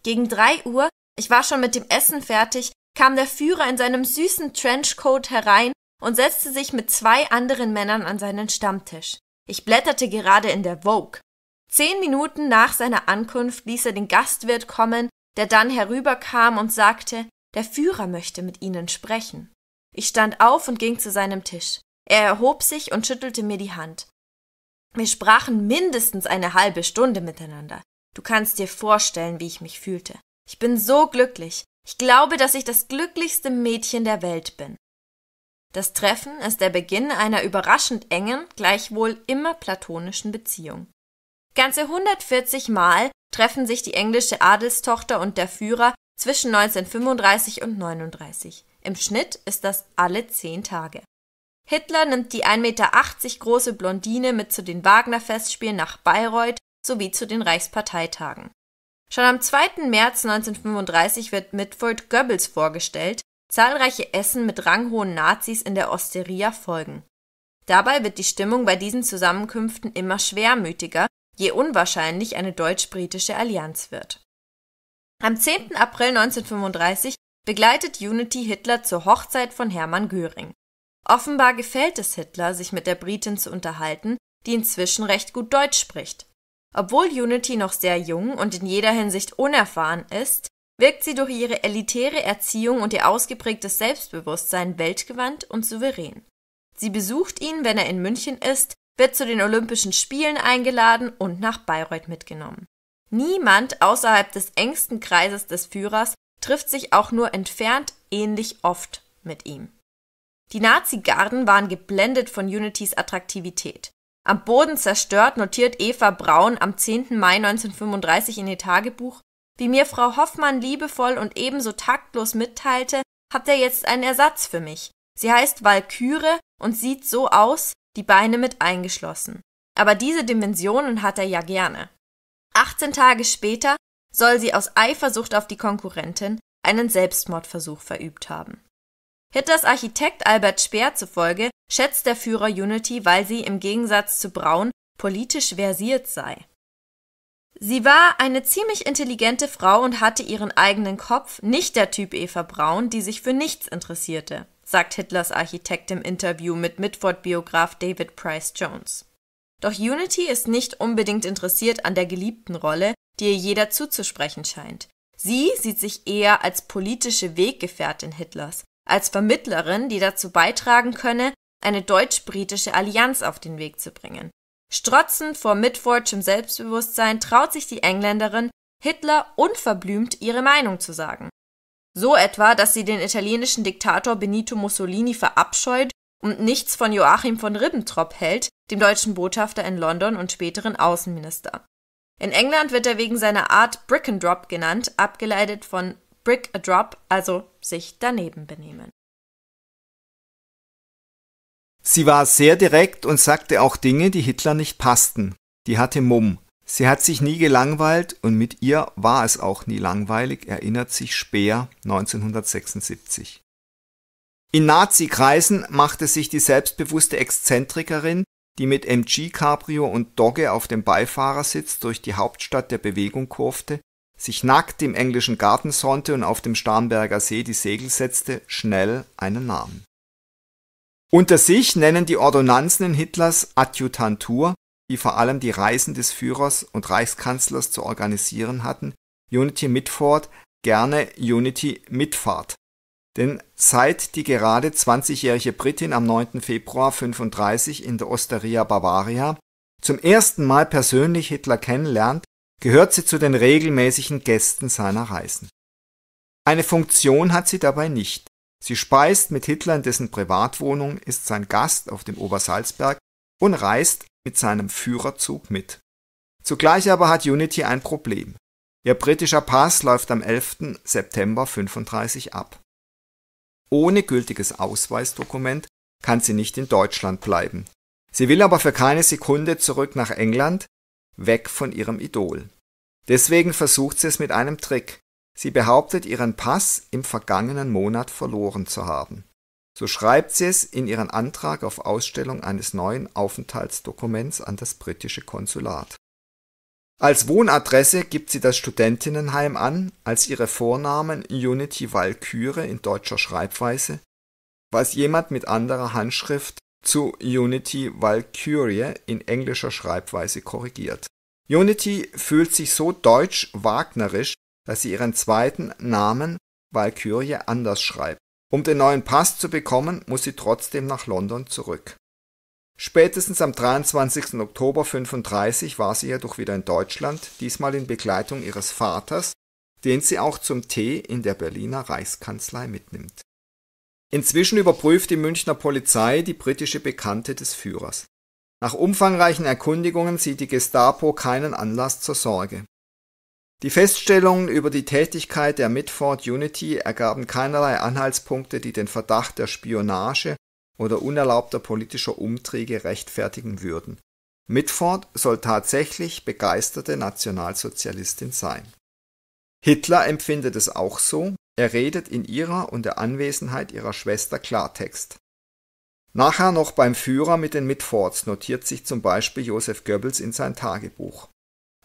Gegen drei Uhr, ich war schon mit dem Essen fertig, kam der Führer in seinem süßen Trenchcoat herein und setzte sich mit zwei anderen Männern an seinen Stammtisch. Ich blätterte gerade in der Vogue. Zehn Minuten nach seiner Ankunft ließ er den Gastwirt kommen, der dann herüberkam und sagte, der Führer möchte mit Ihnen sprechen. Ich stand auf und ging zu seinem Tisch. Er erhob sich und schüttelte mir die Hand. Wir sprachen mindestens eine halbe Stunde miteinander. Du kannst dir vorstellen, wie ich mich fühlte. Ich bin so glücklich. Ich glaube, dass ich das glücklichste Mädchen der Welt bin. Das Treffen ist der Beginn einer überraschend engen, gleichwohl immer platonischen Beziehung. Ganze 140 Mal treffen sich die englische Adelstochter und der Führer zwischen 1935 und 39. Im Schnitt ist das alle zehn Tage. Hitler nimmt die 1,80 Meter große Blondine mit zu den Wagner-Festspielen nach Bayreuth sowie zu den Reichsparteitagen. Schon am 2. März 1935 wird Mitford Goebbels vorgestellt, Zahlreiche Essen mit ranghohen Nazis in der Osteria folgen. Dabei wird die Stimmung bei diesen Zusammenkünften immer schwermütiger, je unwahrscheinlich eine deutsch-britische Allianz wird. Am 10. April 1935 begleitet Unity Hitler zur Hochzeit von Hermann Göring. Offenbar gefällt es Hitler, sich mit der Britin zu unterhalten, die inzwischen recht gut Deutsch spricht. Obwohl Unity noch sehr jung und in jeder Hinsicht unerfahren ist, wirkt sie durch ihre elitäre Erziehung und ihr ausgeprägtes Selbstbewusstsein weltgewandt und souverän. Sie besucht ihn, wenn er in München ist, wird zu den Olympischen Spielen eingeladen und nach Bayreuth mitgenommen. Niemand außerhalb des engsten Kreises des Führers trifft sich auch nur entfernt ähnlich oft mit ihm. Die Nazi-Garden waren geblendet von Unities Attraktivität. Am Boden zerstört notiert Eva Braun am 10. Mai 1935 in ihr Tagebuch, wie mir Frau Hoffmann liebevoll und ebenso taktlos mitteilte, habt ihr jetzt einen Ersatz für mich. Sie heißt Walküre und sieht so aus, die Beine mit eingeschlossen. Aber diese Dimensionen hat er ja gerne. 18 Tage später soll sie aus Eifersucht auf die Konkurrentin einen Selbstmordversuch verübt haben. Hitlers Architekt Albert Speer zufolge schätzt der Führer Unity, weil sie im Gegensatz zu Braun politisch versiert sei. Sie war eine ziemlich intelligente Frau und hatte ihren eigenen Kopf, nicht der Typ Eva Braun, die sich für nichts interessierte, sagt Hitlers Architekt im Interview mit Mitford-Biograf David Price Jones. Doch Unity ist nicht unbedingt interessiert an der geliebten Rolle, die ihr jeder zuzusprechen scheint. Sie sieht sich eher als politische Weggefährtin Hitlers, als Vermittlerin, die dazu beitragen könne, eine deutsch-britische Allianz auf den Weg zu bringen. Strotzend vor mitfordschem Selbstbewusstsein traut sich die Engländerin, Hitler unverblümt ihre Meinung zu sagen. So etwa, dass sie den italienischen Diktator Benito Mussolini verabscheut und nichts von Joachim von Ribbentrop hält, dem deutschen Botschafter in London und späteren Außenminister. In England wird er wegen seiner Art Brick and Drop genannt, abgeleitet von Brick a Drop, also sich daneben benehmen Sie war sehr direkt und sagte auch Dinge, die Hitler nicht passten. Die hatte Mumm. Sie hat sich nie gelangweilt und mit ihr war es auch nie langweilig, erinnert sich Speer 1976. In Nazi-Kreisen machte sich die selbstbewusste Exzentrikerin, die mit MG Cabrio und Dogge auf dem Beifahrersitz durch die Hauptstadt der Bewegung kurfte, sich nackt im englischen Garten sonnte und auf dem Starnberger See die Segel setzte, schnell einen Namen. Unter sich nennen die Ordonnanzen in Hitlers Adjutantur, die vor allem die Reisen des Führers und Reichskanzlers zu organisieren hatten, Unity Mitford gerne Unity Mitfahrt. Denn seit die gerade 20-jährige Britin am 9. Februar 35 in der Osteria Bavaria zum ersten Mal persönlich Hitler kennenlernt, gehört sie zu den regelmäßigen Gästen seiner Reisen. Eine Funktion hat sie dabei nicht. Sie speist mit Hitler in dessen Privatwohnung, ist sein Gast auf dem Obersalzberg und reist mit seinem Führerzug mit. Zugleich aber hat Unity ein Problem. Ihr britischer Pass läuft am 11. September 35 ab. Ohne gültiges Ausweisdokument kann sie nicht in Deutschland bleiben. Sie will aber für keine Sekunde zurück nach England, weg von ihrem Idol. Deswegen versucht sie es mit einem Trick. Sie behauptet, ihren Pass im vergangenen Monat verloren zu haben. So schreibt sie es in ihren Antrag auf Ausstellung eines neuen Aufenthaltsdokuments an das britische Konsulat. Als Wohnadresse gibt sie das Studentinnenheim an, als ihre Vornamen Unity Walküre in deutscher Schreibweise, was jemand mit anderer Handschrift zu Unity Walkürie in englischer Schreibweise korrigiert. Unity fühlt sich so deutsch wagnerisch, dass sie ihren zweiten Namen Valkyrie anders schreibt. Um den neuen Pass zu bekommen, muss sie trotzdem nach London zurück. Spätestens am 23. Oktober 1935 war sie jedoch wieder in Deutschland, diesmal in Begleitung ihres Vaters, den sie auch zum Tee in der Berliner Reichskanzlei mitnimmt. Inzwischen überprüft die Münchner Polizei die britische Bekannte des Führers. Nach umfangreichen Erkundigungen sieht die Gestapo keinen Anlass zur Sorge. Die Feststellungen über die Tätigkeit der Mitford Unity ergaben keinerlei Anhaltspunkte, die den Verdacht der Spionage oder unerlaubter politischer Umträge rechtfertigen würden. Mitford soll tatsächlich begeisterte Nationalsozialistin sein. Hitler empfindet es auch so, er redet in ihrer und der Anwesenheit ihrer Schwester Klartext. Nachher noch beim Führer mit den Mitfords notiert sich zum Beispiel Josef Goebbels in sein Tagebuch.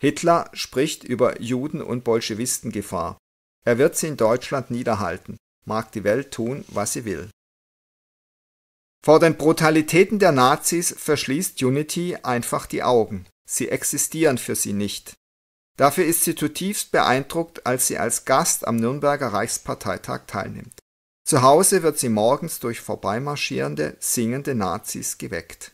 Hitler spricht über Juden und Bolschewistengefahr. Er wird sie in Deutschland niederhalten. Mag die Welt tun, was sie will. Vor den Brutalitäten der Nazis verschließt Unity einfach die Augen. Sie existieren für sie nicht. Dafür ist sie zutiefst beeindruckt, als sie als Gast am Nürnberger Reichsparteitag teilnimmt. Zu Hause wird sie morgens durch vorbeimarschierende, singende Nazis geweckt.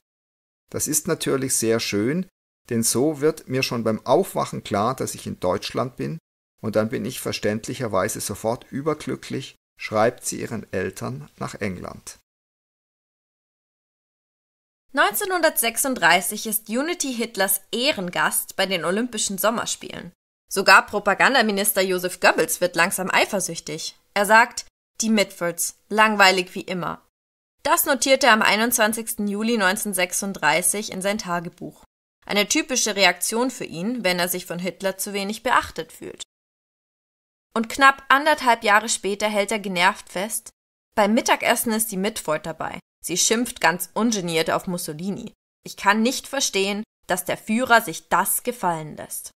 Das ist natürlich sehr schön, denn so wird mir schon beim Aufwachen klar, dass ich in Deutschland bin, und dann bin ich verständlicherweise sofort überglücklich, schreibt sie ihren Eltern nach England. 1936 ist Unity Hitlers Ehrengast bei den Olympischen Sommerspielen. Sogar Propagandaminister Josef Goebbels wird langsam eifersüchtig. Er sagt, die Mitfords, langweilig wie immer. Das notiert er am 21. Juli 1936 in sein Tagebuch. Eine typische Reaktion für ihn, wenn er sich von Hitler zu wenig beachtet fühlt. Und knapp anderthalb Jahre später hält er genervt fest, beim Mittagessen ist die Mitvold dabei. Sie schimpft ganz ungeniert auf Mussolini. Ich kann nicht verstehen, dass der Führer sich das gefallen lässt.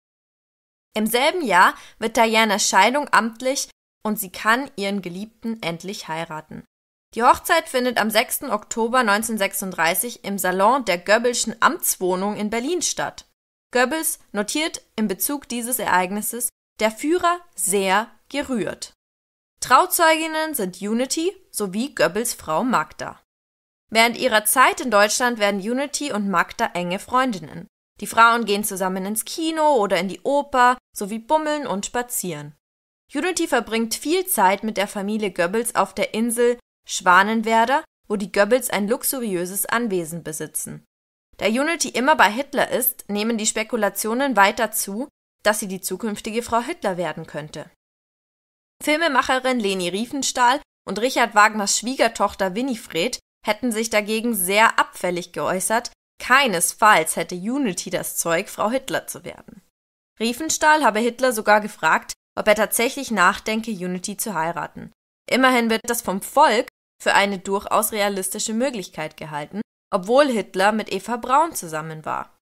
Im selben Jahr wird Dianas Scheidung amtlich und sie kann ihren Geliebten endlich heiraten. Die Hochzeit findet am 6. Oktober 1936 im Salon der Goebbelschen Amtswohnung in Berlin statt. Goebbels notiert im Bezug dieses Ereignisses der Führer sehr gerührt. Trauzeuginnen sind Unity sowie Goebbels Frau Magda. Während ihrer Zeit in Deutschland werden Unity und Magda enge Freundinnen. Die Frauen gehen zusammen ins Kino oder in die Oper sowie bummeln und spazieren. Unity verbringt viel Zeit mit der Familie Goebbels auf der Insel Schwanenwerder, wo die Goebbels ein luxuriöses Anwesen besitzen. Da Unity immer bei Hitler ist, nehmen die Spekulationen weiter zu, dass sie die zukünftige Frau Hitler werden könnte. Filmemacherin Leni Riefenstahl und Richard Wagners Schwiegertochter Winifred hätten sich dagegen sehr abfällig geäußert, keinesfalls hätte Unity das Zeug, Frau Hitler zu werden. Riefenstahl habe Hitler sogar gefragt, ob er tatsächlich nachdenke, Unity zu heiraten. Immerhin wird das vom Volk für eine durchaus realistische Möglichkeit gehalten, obwohl Hitler mit Eva Braun zusammen war.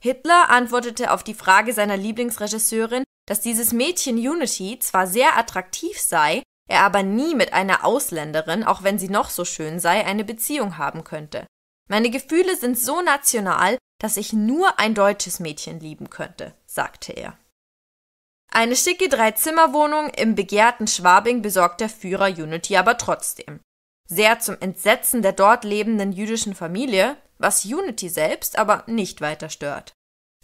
Hitler antwortete auf die Frage seiner Lieblingsregisseurin, dass dieses Mädchen Unity zwar sehr attraktiv sei, er aber nie mit einer Ausländerin, auch wenn sie noch so schön sei, eine Beziehung haben könnte. Meine Gefühle sind so national, dass ich nur ein deutsches Mädchen lieben könnte, sagte er. Eine schicke Dreizimmerwohnung im begehrten Schwabing besorgt der Führer Unity aber trotzdem. Sehr zum Entsetzen der dort lebenden jüdischen Familie, was Unity selbst aber nicht weiter stört.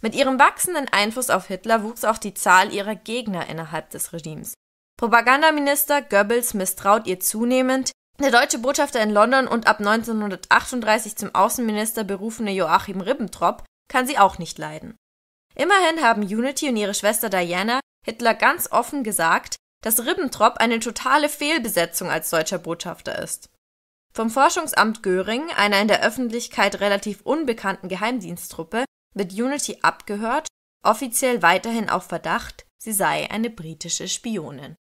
Mit ihrem wachsenden Einfluss auf Hitler wuchs auch die Zahl ihrer Gegner innerhalb des Regimes. Propagandaminister Goebbels misstraut ihr zunehmend, der deutsche Botschafter in London und ab 1938 zum Außenminister berufene Joachim Ribbentrop kann sie auch nicht leiden. Immerhin haben Unity und ihre Schwester Diana Hitler ganz offen gesagt, dass Ribbentrop eine totale Fehlbesetzung als deutscher Botschafter ist. Vom Forschungsamt Göring, einer in der Öffentlichkeit relativ unbekannten Geheimdiensttruppe, wird Unity abgehört, offiziell weiterhin auf Verdacht, sie sei eine britische Spionin.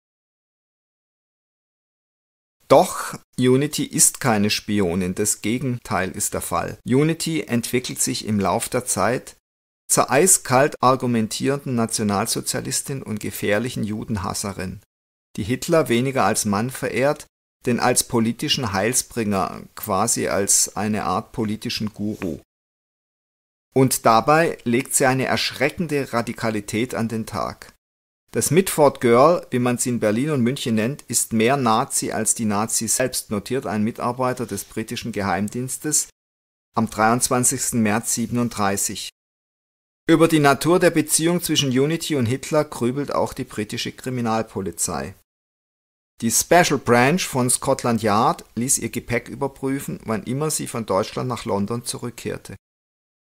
Doch Unity ist keine Spionin, das Gegenteil ist der Fall. Unity entwickelt sich im Lauf der Zeit zur eiskalt argumentierenden Nationalsozialistin und gefährlichen Judenhasserin, die Hitler weniger als Mann verehrt, denn als politischen Heilsbringer, quasi als eine Art politischen Guru. Und dabei legt sie eine erschreckende Radikalität an den Tag. Das Mitford Girl, wie man sie in Berlin und München nennt, ist mehr Nazi als die Nazis selbst, notiert ein Mitarbeiter des britischen Geheimdienstes am 23. März 37. Über die Natur der Beziehung zwischen Unity und Hitler grübelt auch die britische Kriminalpolizei. Die Special Branch von Scotland Yard ließ ihr Gepäck überprüfen, wann immer sie von Deutschland nach London zurückkehrte.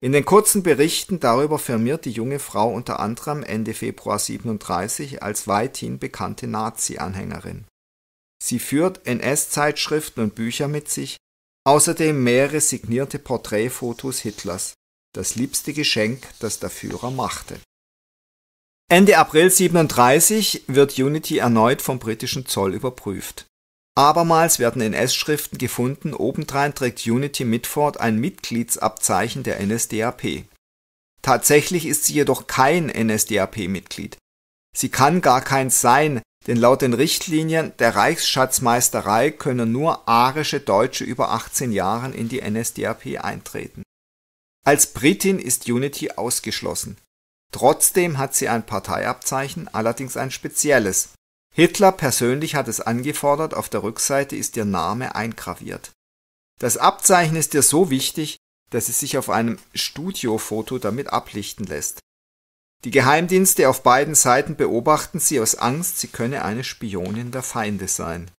In den kurzen Berichten darüber firmiert die junge Frau unter anderem Ende Februar 37 als weithin bekannte Nazi-Anhängerin. Sie führt NS-Zeitschriften und Bücher mit sich, außerdem mehrere signierte Porträtfotos Hitlers das liebste Geschenk, das der Führer machte. Ende April 37 wird Unity erneut vom britischen Zoll überprüft. Abermals werden NS-Schriften gefunden, obendrein trägt Unity Mitford ein Mitgliedsabzeichen der NSDAP. Tatsächlich ist sie jedoch kein NSDAP-Mitglied. Sie kann gar keins sein, denn laut den Richtlinien der Reichsschatzmeisterei können nur arische Deutsche über 18 Jahren in die NSDAP eintreten. Als Britin ist Unity ausgeschlossen. Trotzdem hat sie ein Parteiabzeichen, allerdings ein spezielles. Hitler persönlich hat es angefordert, auf der Rückseite ist ihr Name eingraviert. Das Abzeichen ist ihr so wichtig, dass sie sich auf einem Studiofoto damit ablichten lässt. Die Geheimdienste auf beiden Seiten beobachten sie aus Angst, sie könne eine Spionin der Feinde sein.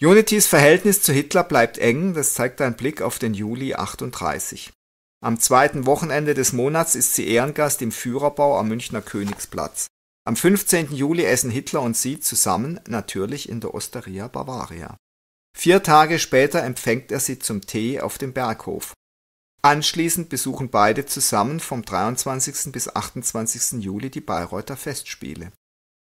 Unities Verhältnis zu Hitler bleibt eng, das zeigt ein Blick auf den Juli 38. Am zweiten Wochenende des Monats ist sie Ehrengast im Führerbau am Münchner Königsplatz. Am 15. Juli essen Hitler und sie zusammen, natürlich in der Osteria Bavaria. Vier Tage später empfängt er sie zum Tee auf dem Berghof. Anschließend besuchen beide zusammen vom 23. bis 28. Juli die Bayreuther Festspiele.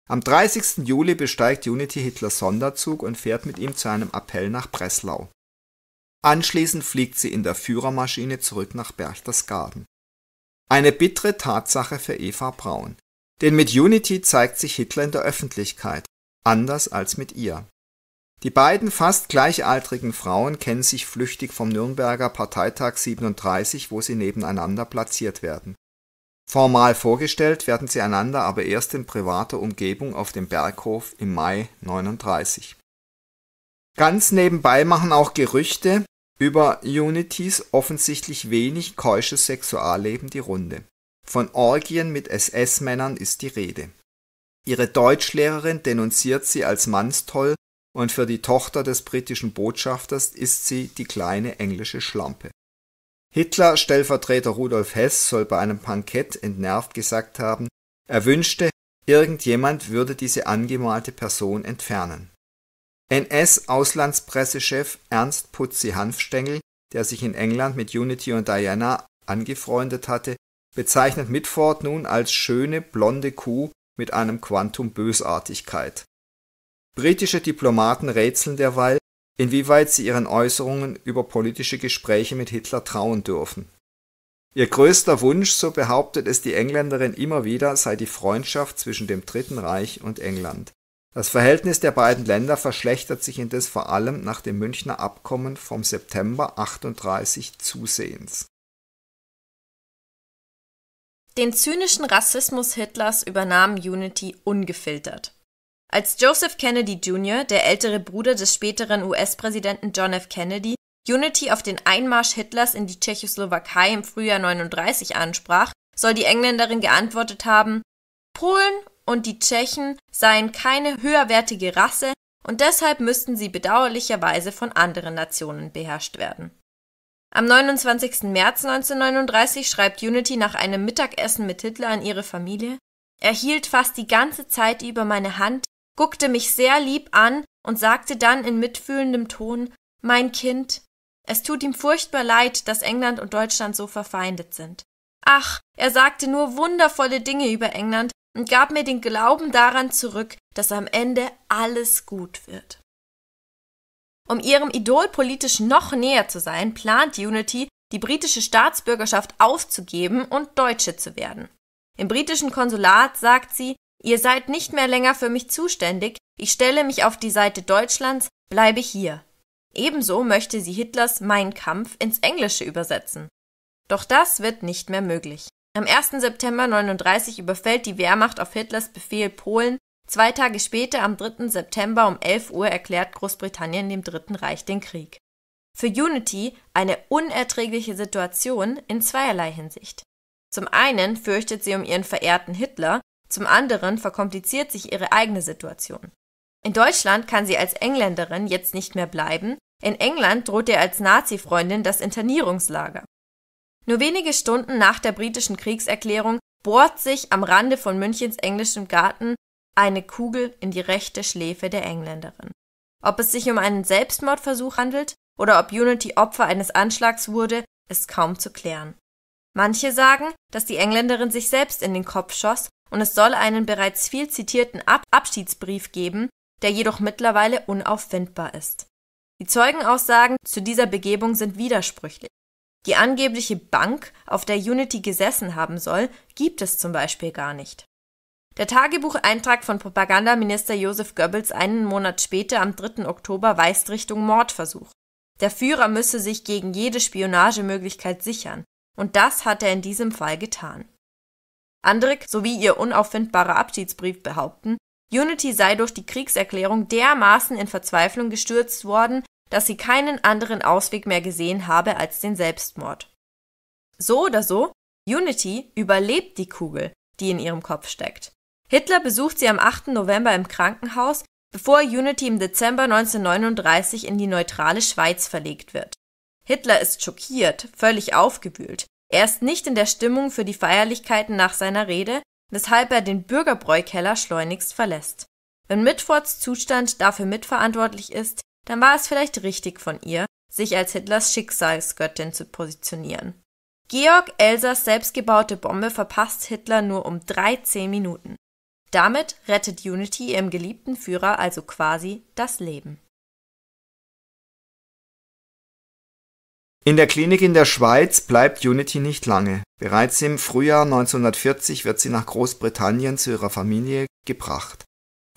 Am 30. Juli besteigt Unity Hitlers Sonderzug und fährt mit ihm zu einem Appell nach Breslau. Anschließend fliegt sie in der Führermaschine zurück nach Berchtesgaden. Eine bittere Tatsache für Eva Braun. Denn mit Unity zeigt sich Hitler in der Öffentlichkeit, anders als mit ihr. Die beiden fast gleichaltrigen Frauen kennen sich flüchtig vom Nürnberger Parteitag 37, wo sie nebeneinander platziert werden. Formal vorgestellt werden sie einander aber erst in privater Umgebung auf dem Berghof im Mai 39. Ganz nebenbei machen auch Gerüchte, über Unities offensichtlich wenig keusches Sexualleben die Runde. Von Orgien mit SS-Männern ist die Rede. Ihre Deutschlehrerin denunziert sie als Mannstoll und für die Tochter des britischen Botschafters ist sie die kleine englische Schlampe. Hitler Stellvertreter Rudolf Hess soll bei einem Pankett entnervt gesagt haben, er wünschte, irgendjemand würde diese angemalte Person entfernen. NS-Auslandspressechef Ernst Puzzi-Hanfstengel, der sich in England mit Unity und Diana angefreundet hatte, bezeichnet Mitford nun als schöne blonde Kuh mit einem Quantum Bösartigkeit. Britische Diplomaten rätseln derweil, inwieweit sie ihren Äußerungen über politische Gespräche mit Hitler trauen dürfen. Ihr größter Wunsch, so behauptet es die Engländerin immer wieder, sei die Freundschaft zwischen dem Dritten Reich und England das Verhältnis der beiden Länder verschlechtert sich indes vor allem nach dem Münchner Abkommen vom September 38 zusehends. Den zynischen Rassismus Hitlers übernahm Unity ungefiltert. Als Joseph Kennedy Jr., der ältere Bruder des späteren US-Präsidenten John F. Kennedy, Unity auf den Einmarsch Hitlers in die Tschechoslowakei im Frühjahr 39 ansprach, soll die Engländerin geantwortet haben, Polen und die Tschechen seien keine höherwertige Rasse und deshalb müssten sie bedauerlicherweise von anderen Nationen beherrscht werden. Am 29. März 1939 schreibt Unity nach einem Mittagessen mit Hitler an ihre Familie: Er hielt fast die ganze Zeit über meine Hand, guckte mich sehr lieb an und sagte dann in mitfühlendem Ton: Mein Kind, es tut ihm furchtbar leid, dass England und Deutschland so verfeindet sind. Ach, er sagte nur wundervolle Dinge über England und gab mir den Glauben daran zurück, dass am Ende alles gut wird. Um ihrem Idol politisch noch näher zu sein, plant Unity, die britische Staatsbürgerschaft aufzugeben und Deutsche zu werden. Im britischen Konsulat sagt sie, ihr seid nicht mehr länger für mich zuständig, ich stelle mich auf die Seite Deutschlands, bleibe hier. Ebenso möchte sie Hitlers Mein Kampf ins Englische übersetzen. Doch das wird nicht mehr möglich. Am 1. September 1939 überfällt die Wehrmacht auf Hitlers Befehl Polen, zwei Tage später, am 3. September um 11 Uhr erklärt Großbritannien dem Dritten Reich den Krieg. Für Unity eine unerträgliche Situation in zweierlei Hinsicht. Zum einen fürchtet sie um ihren verehrten Hitler, zum anderen verkompliziert sich ihre eigene Situation. In Deutschland kann sie als Engländerin jetzt nicht mehr bleiben, in England droht ihr als Nazi-Freundin das Internierungslager nur wenige Stunden nach der britischen Kriegserklärung bohrt sich am Rande von Münchens englischem Garten eine Kugel in die rechte Schläfe der Engländerin. Ob es sich um einen Selbstmordversuch handelt oder ob Unity Opfer eines Anschlags wurde, ist kaum zu klären. Manche sagen, dass die Engländerin sich selbst in den Kopf schoss und es soll einen bereits viel zitierten Ab Abschiedsbrief geben, der jedoch mittlerweile unauffindbar ist. Die Zeugenaussagen zu dieser Begebung sind widersprüchlich. Die angebliche Bank, auf der Unity gesessen haben soll, gibt es zum Beispiel gar nicht. Der Tagebucheintrag von Propagandaminister Joseph Goebbels einen Monat später am 3. Oktober weist Richtung Mordversuch. Der Führer müsse sich gegen jede Spionagemöglichkeit sichern, und das hat er in diesem Fall getan. Andrik sowie ihr unauffindbarer Abschiedsbrief behaupten, Unity sei durch die Kriegserklärung dermaßen in Verzweiflung gestürzt worden dass sie keinen anderen Ausweg mehr gesehen habe als den Selbstmord. So oder so, Unity überlebt die Kugel, die in ihrem Kopf steckt. Hitler besucht sie am 8. November im Krankenhaus, bevor Unity im Dezember 1939 in die neutrale Schweiz verlegt wird. Hitler ist schockiert, völlig aufgewühlt. Er ist nicht in der Stimmung für die Feierlichkeiten nach seiner Rede, weshalb er den Bürgerbräukeller schleunigst verlässt. Wenn Mitfords Zustand dafür mitverantwortlich ist, dann war es vielleicht richtig von ihr, sich als Hitlers Schicksalsgöttin zu positionieren. Georg Elsers selbstgebaute Bombe verpasst Hitler nur um 13 Minuten. Damit rettet Unity ihrem geliebten Führer also quasi das Leben. In der Klinik in der Schweiz bleibt Unity nicht lange. Bereits im Frühjahr 1940 wird sie nach Großbritannien zu ihrer Familie gebracht.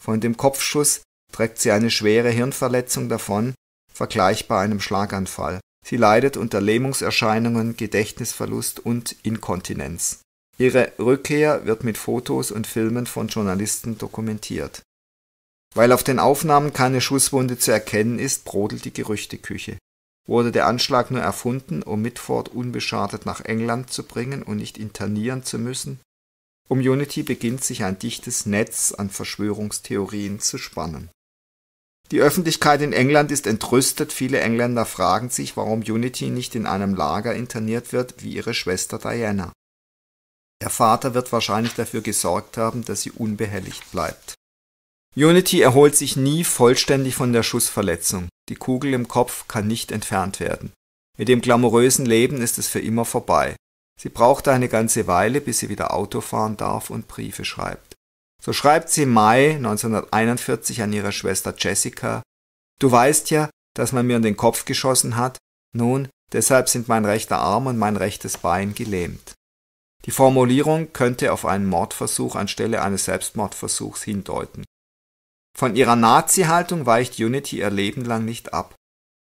Von dem Kopfschuss trägt sie eine schwere Hirnverletzung davon, vergleichbar einem Schlaganfall. Sie leidet unter Lähmungserscheinungen, Gedächtnisverlust und Inkontinenz. Ihre Rückkehr wird mit Fotos und Filmen von Journalisten dokumentiert. Weil auf den Aufnahmen keine Schusswunde zu erkennen ist, brodelt die Gerüchteküche. Wurde der Anschlag nur erfunden, um Mitford unbeschadet nach England zu bringen und nicht internieren zu müssen? Um Unity beginnt sich ein dichtes Netz an Verschwörungstheorien zu spannen. Die Öffentlichkeit in England ist entrüstet. Viele Engländer fragen sich, warum Unity nicht in einem Lager interniert wird wie ihre Schwester Diana. Der Vater wird wahrscheinlich dafür gesorgt haben, dass sie unbehelligt bleibt. Unity erholt sich nie vollständig von der Schussverletzung. Die Kugel im Kopf kann nicht entfernt werden. Mit dem glamourösen Leben ist es für immer vorbei. Sie braucht eine ganze Weile, bis sie wieder Auto fahren darf und Briefe schreibt. So schreibt sie Mai 1941 an ihre Schwester Jessica, Du weißt ja, dass man mir in den Kopf geschossen hat, nun, deshalb sind mein rechter Arm und mein rechtes Bein gelähmt. Die Formulierung könnte auf einen Mordversuch anstelle eines Selbstmordversuchs hindeuten. Von ihrer Nazi-Haltung weicht Unity ihr Leben lang nicht ab.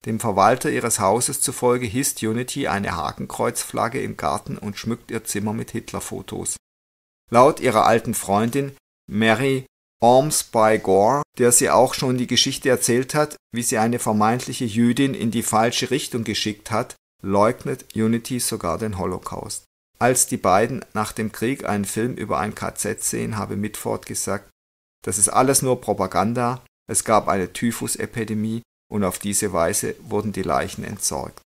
Dem Verwalter ihres Hauses zufolge hisst Unity eine Hakenkreuzflagge im Garten und schmückt ihr Zimmer mit Hitlerfotos. Laut ihrer alten Freundin Mary by Gore, der sie auch schon die Geschichte erzählt hat, wie sie eine vermeintliche Jüdin in die falsche Richtung geschickt hat, leugnet Unity sogar den Holocaust. Als die beiden nach dem Krieg einen Film über ein KZ sehen, habe Mitford gesagt, das ist alles nur Propaganda, es gab eine Typhusepidemie und auf diese Weise wurden die Leichen entsorgt.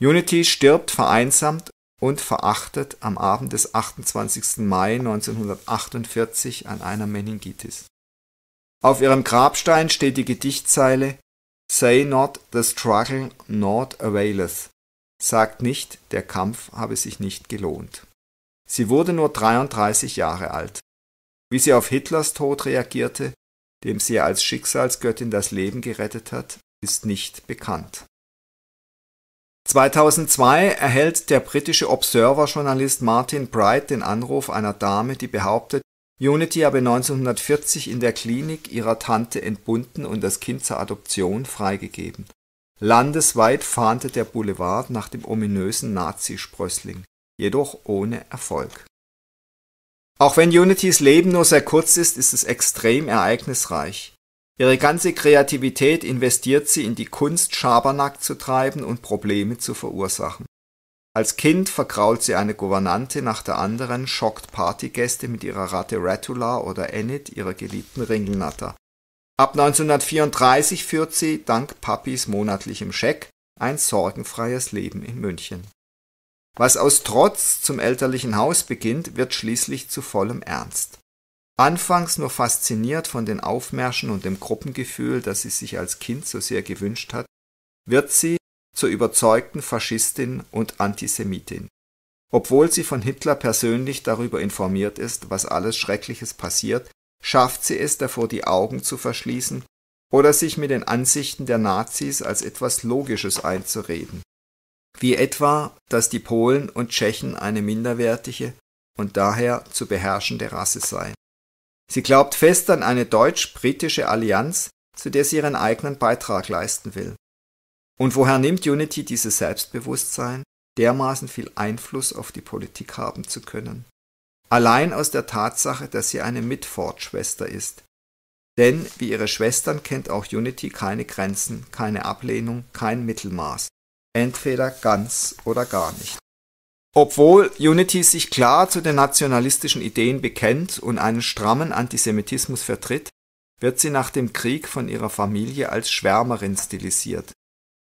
Unity stirbt vereinsamt und verachtet am Abend des 28. Mai 1948 an einer Meningitis. Auf ihrem Grabstein steht die Gedichtzeile Say not the struggle not availeth. Sagt nicht, der Kampf habe sich nicht gelohnt. Sie wurde nur 33 Jahre alt. Wie sie auf Hitlers Tod reagierte, dem sie als Schicksalsgöttin das Leben gerettet hat, ist nicht bekannt. 2002 erhält der britische Observer-Journalist Martin Bright den Anruf einer Dame, die behauptet, Unity habe 1940 in der Klinik ihrer Tante entbunden und das Kind zur Adoption freigegeben. Landesweit fahnte der Boulevard nach dem ominösen Nazi-Sprössling, jedoch ohne Erfolg. Auch wenn Unities Leben nur sehr kurz ist, ist es extrem ereignisreich. Ihre ganze Kreativität investiert sie in die Kunst, Schabernack zu treiben und Probleme zu verursachen. Als Kind verkrault sie eine Gouvernante nach der anderen, schockt Partygäste mit ihrer Ratte Ratula oder Enid, ihrer geliebten Ringelnatter. Ab 1934 führt sie, dank Papis monatlichem Scheck, ein sorgenfreies Leben in München. Was aus Trotz zum elterlichen Haus beginnt, wird schließlich zu vollem Ernst. Anfangs nur fasziniert von den Aufmärschen und dem Gruppengefühl, das sie sich als Kind so sehr gewünscht hat, wird sie zur überzeugten Faschistin und Antisemitin. Obwohl sie von Hitler persönlich darüber informiert ist, was alles Schreckliches passiert, schafft sie es davor, die Augen zu verschließen oder sich mit den Ansichten der Nazis als etwas Logisches einzureden. Wie etwa, dass die Polen und Tschechen eine minderwertige und daher zu beherrschende Rasse seien. Sie glaubt fest an eine deutsch-britische Allianz, zu der sie ihren eigenen Beitrag leisten will. Und woher nimmt Unity dieses Selbstbewusstsein, dermaßen viel Einfluss auf die Politik haben zu können? Allein aus der Tatsache, dass sie eine Mitford-Schwester ist. Denn wie ihre Schwestern kennt auch Unity keine Grenzen, keine Ablehnung, kein Mittelmaß. Entweder ganz oder gar nicht. Obwohl Unity sich klar zu den nationalistischen Ideen bekennt und einen strammen Antisemitismus vertritt, wird sie nach dem Krieg von ihrer Familie als Schwärmerin stilisiert.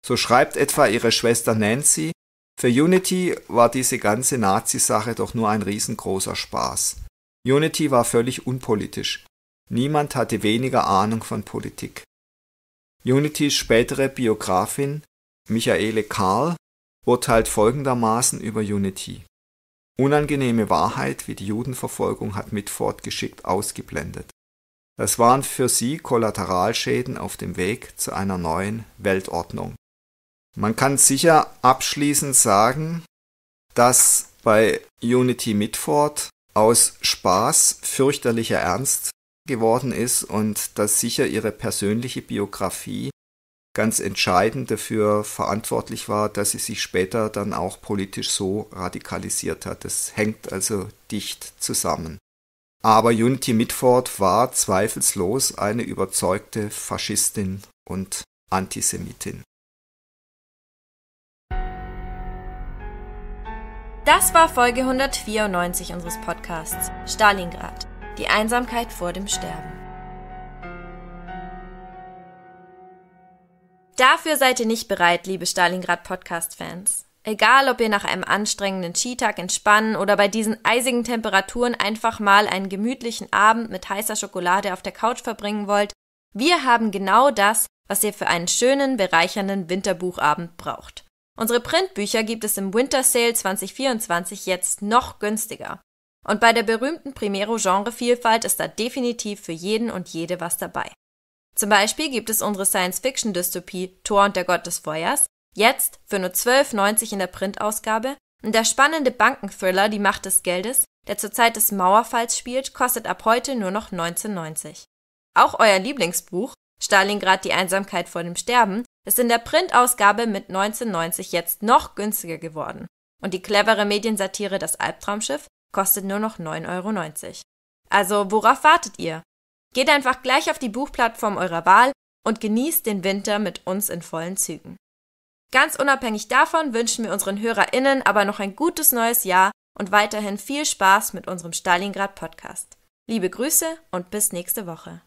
So schreibt etwa ihre Schwester Nancy, für Unity war diese ganze Nazi-Sache doch nur ein riesengroßer Spaß. Unity war völlig unpolitisch. Niemand hatte weniger Ahnung von Politik. Unitys spätere Biografin Michaele Karl urteilt folgendermaßen über Unity. Unangenehme Wahrheit wie die Judenverfolgung hat Mitford geschickt ausgeblendet. Das waren für sie Kollateralschäden auf dem Weg zu einer neuen Weltordnung. Man kann sicher abschließend sagen, dass bei Unity Mitford aus Spaß fürchterlicher Ernst geworden ist und dass sicher ihre persönliche Biografie ganz entscheidend dafür verantwortlich war, dass sie sich später dann auch politisch so radikalisiert hat. Das hängt also dicht zusammen. Aber Unity Mitford war zweifellos eine überzeugte Faschistin und Antisemitin. Das war Folge 194 unseres Podcasts Stalingrad, die Einsamkeit vor dem Sterben. Dafür seid ihr nicht bereit, liebe Stalingrad-Podcast-Fans. Egal, ob ihr nach einem anstrengenden Skitag entspannen oder bei diesen eisigen Temperaturen einfach mal einen gemütlichen Abend mit heißer Schokolade auf der Couch verbringen wollt, wir haben genau das, was ihr für einen schönen, bereichernden Winterbuchabend braucht. Unsere Printbücher gibt es im Winter Sale 2024 jetzt noch günstiger. Und bei der berühmten Primero Genrevielfalt ist da definitiv für jeden und jede was dabei. Zum Beispiel gibt es unsere Science-Fiction-Dystopie Thor und der Gott des Feuers, jetzt für nur 12,90 in der Printausgabe, und der spannende Bankenthriller Die Macht des Geldes, der zur Zeit des Mauerfalls spielt, kostet ab heute nur noch 19,90. Auch euer Lieblingsbuch, Stalingrad die Einsamkeit vor dem Sterben, ist in der Printausgabe mit 19,90 jetzt noch günstiger geworden. Und die clevere Mediensatire Das Albtraumschiff kostet nur noch 9,90 Euro. Also worauf wartet ihr? Geht einfach gleich auf die Buchplattform eurer Wahl und genießt den Winter mit uns in vollen Zügen. Ganz unabhängig davon wünschen wir unseren HörerInnen aber noch ein gutes neues Jahr und weiterhin viel Spaß mit unserem Stalingrad Podcast. Liebe Grüße und bis nächste Woche.